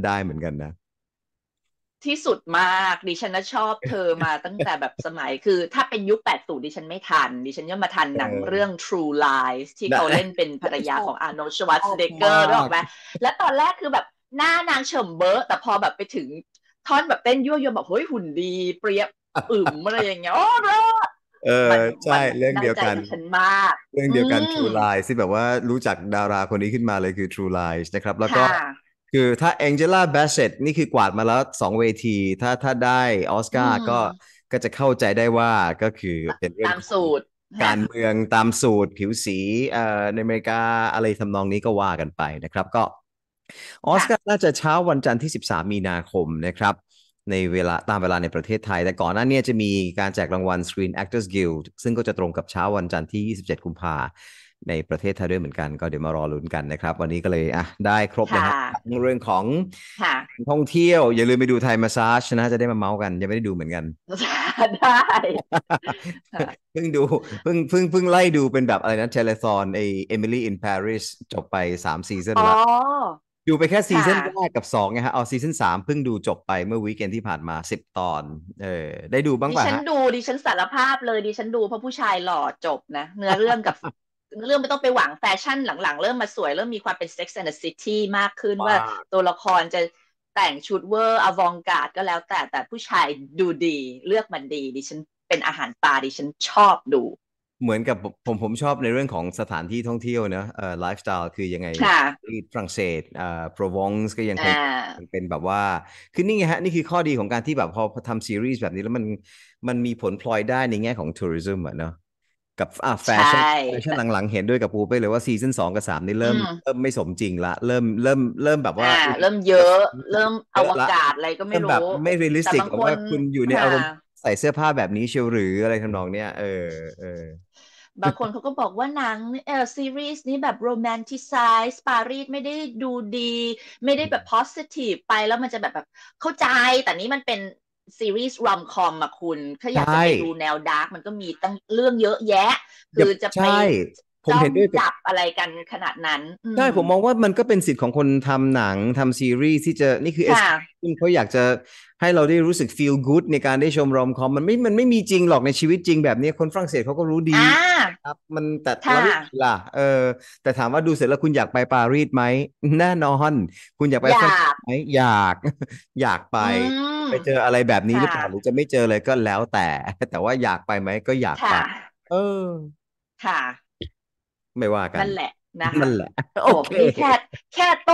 ได้เหมือนกันนะ ที่สุดมากดิฉันชอบเธอมาตั้งแต่แบบสมัย คือถ้าเป็นยุคแปดูดิฉันไม่ทัน ดิฉันย่อมมาทันหนังเรื่อง True Lies ที่เขาเล่นเป็นภรรยาของอาร์โนชวัตเดเกอร์หรอกไหมและตอนแรกคือแบบหน้านางเฉิมเบอร์ แต่พอแบบไปถึงท่อนแบบเต้นยั่วยวนแบบเฮ้ยหุ่นดี เปรียบอึมอะไรอย่างเงี้ยโอ้รอเออใช่เรื่องเดียวกันฉันมากเรื่องเดียวกัน True Lies ที่แบบว่ารู้จักดาราคนนี้ขึ้นมาเลยคือ True Lies นะครับ แล้วก็ คือถ้า Angela Bassett นี่คือกวาดมาแล้วสองเวที ถ้าถ้าได้ออสการ์ก็ก็จะเข้าใจได้ว่าก็คือเป็นเรื่องตามสูตร การเมืองตามสูตรผิวสี เออ่ในอเมริกาอะไรทำนองนี้ก็ว่ากันไปนะครับก็ออสการ์น่าจะเช้าวันจันทร์ที่ 13 มีนาคมนะครับ ในเวลาตามเวลาในประเทศไทย แต่ก่อนหน้านี้จะมีการแจกรางวัล Screen Actors Guild ซึ่งก็จะตรงกับเช้าวันจันทร์ที่ 27กุมภาในประเทศไทยด้วยเหมือนกันก็เดี๋ยวมารอลุ้นกันนะครับ วันนี้ก็เลยอ่ะได้ครบนะฮะเรื่องของท่องเที่ยว อย่าลืมไปดูไทยมาซาชนะจะได้มาเมาส์กันยังไม่ได้ดูเหมือนกันได้เพิ่งดูเพิ่งเพิ่งเพิ่งไล่ดูเป็นแบบอะไรนะเทเลซอนไอเอมิลี่อินปารีสจบไปสามซีซั่นแล้วดูไปแค่ซีซั่นแรกกับสองไงฮะ เอาซีซั่นสามเพิ่งดูจบไปเมื่อวีคเอนที่ผ่านมาสิบตอน เออได้ดูบ้างป่ะดิฉันดูดิฉันสารภาพเลยดิฉันดู เพราะผู้ชายหล่อจบนะเนื้อเรื่องกับเนื้อเรื่องไม่ต้องไปหวังแฟชั่นหลังๆ เริ่มมาสวย เริ่มมีความเป็นเซกซ์แอนด์ซิตี้มากขึ้นว่าตัวละครจะแต่งชุดเวอร์อวองการ์ดก็แล้วแต่แต่ผู้ชายดูดีเลือกมันดีดิฉันเป็นอาหารตาดิฉันชอบดูเหมือนกับผมผมชอบในเรื่องของสถานที่ท่องเที่ยวนะเอ่อไลฟ์สไตล์คือยังไงที่ฝรั่งเศสเอ่อโปรวองส์ก็ยังเป็นแบบว่า คือนี่ไงฮะ นี่คือข้อดีของการที่แบบพอทำซีรีส์แบบนี้แล้วมันมันมีผลพลอยได้ในแง่ของทัวริซึมอะเนาะกับอ่าแฟชั่นแฟชั่นหลังๆ เห็นด้วยกับปูไปเลยว่าซีซั่นสองกับสามนี่เริ่มเริ่มไม่สมจริงละเริ่มเริ่มเริ่มแบบว่า เริ่มเยอะเริ่มอวกาศอะไรก็ไม่รู้แบบไม่เรียลลิสติกว่าคุณอยู่ในอารมณ์ใส่เสื้อผ้าแบบนี้เชียวหรืออะไรทำนองเนี้ยเออเออบางคนเขาก็บอกว่าหนังเออซีรีส์นี้แบบโรแมนติไซส์ปารีสไม่ได้ดูดี ไม่ได้แบบโพสิทีฟไปแล้วมันจะแบบแบบเข้าใจ แต่นี้มันเป็นซีรีส์รอมคอมอะคุณถ้าอยากจะไปดูแนวดาร์กมันก็มีตั้งเรื่องเยอะแยะคือจะไปผมเห็นด้วยจับอะไรกันขนาดนั้นใช่ ผมมองว่ามันก็เป็นสิทธิ์ของคนทำหนังทำซีรีส์ที่จะนี่คือเอสเขาอยากจะให้เราได้รู้สึก feel good ในการได้ชมรอมคอมมันไม่มันไม่มีจริงหรอกในชีวิตจริงแบบนี้ คนฝรั่งเศสเขาก็รู้ดีครับ มันแต่เราล่ะเออ แต่ถามว่าดูเสร็จแล้วคุณอยากไปปารีสไหมแน่นอนคุณอยากไปฝรั่งเศสไหมอยาก อยากไป ไปเจออะไรแบบนี้หรือเปล่าหรือจะไม่เจอเลยก็แล้วแต่แต่ว่าอยากไปไหมก็อยากไปเออค่ะไม่ว่ากันนั่นแหละนะนั่นแหละ โอเค แค่แค่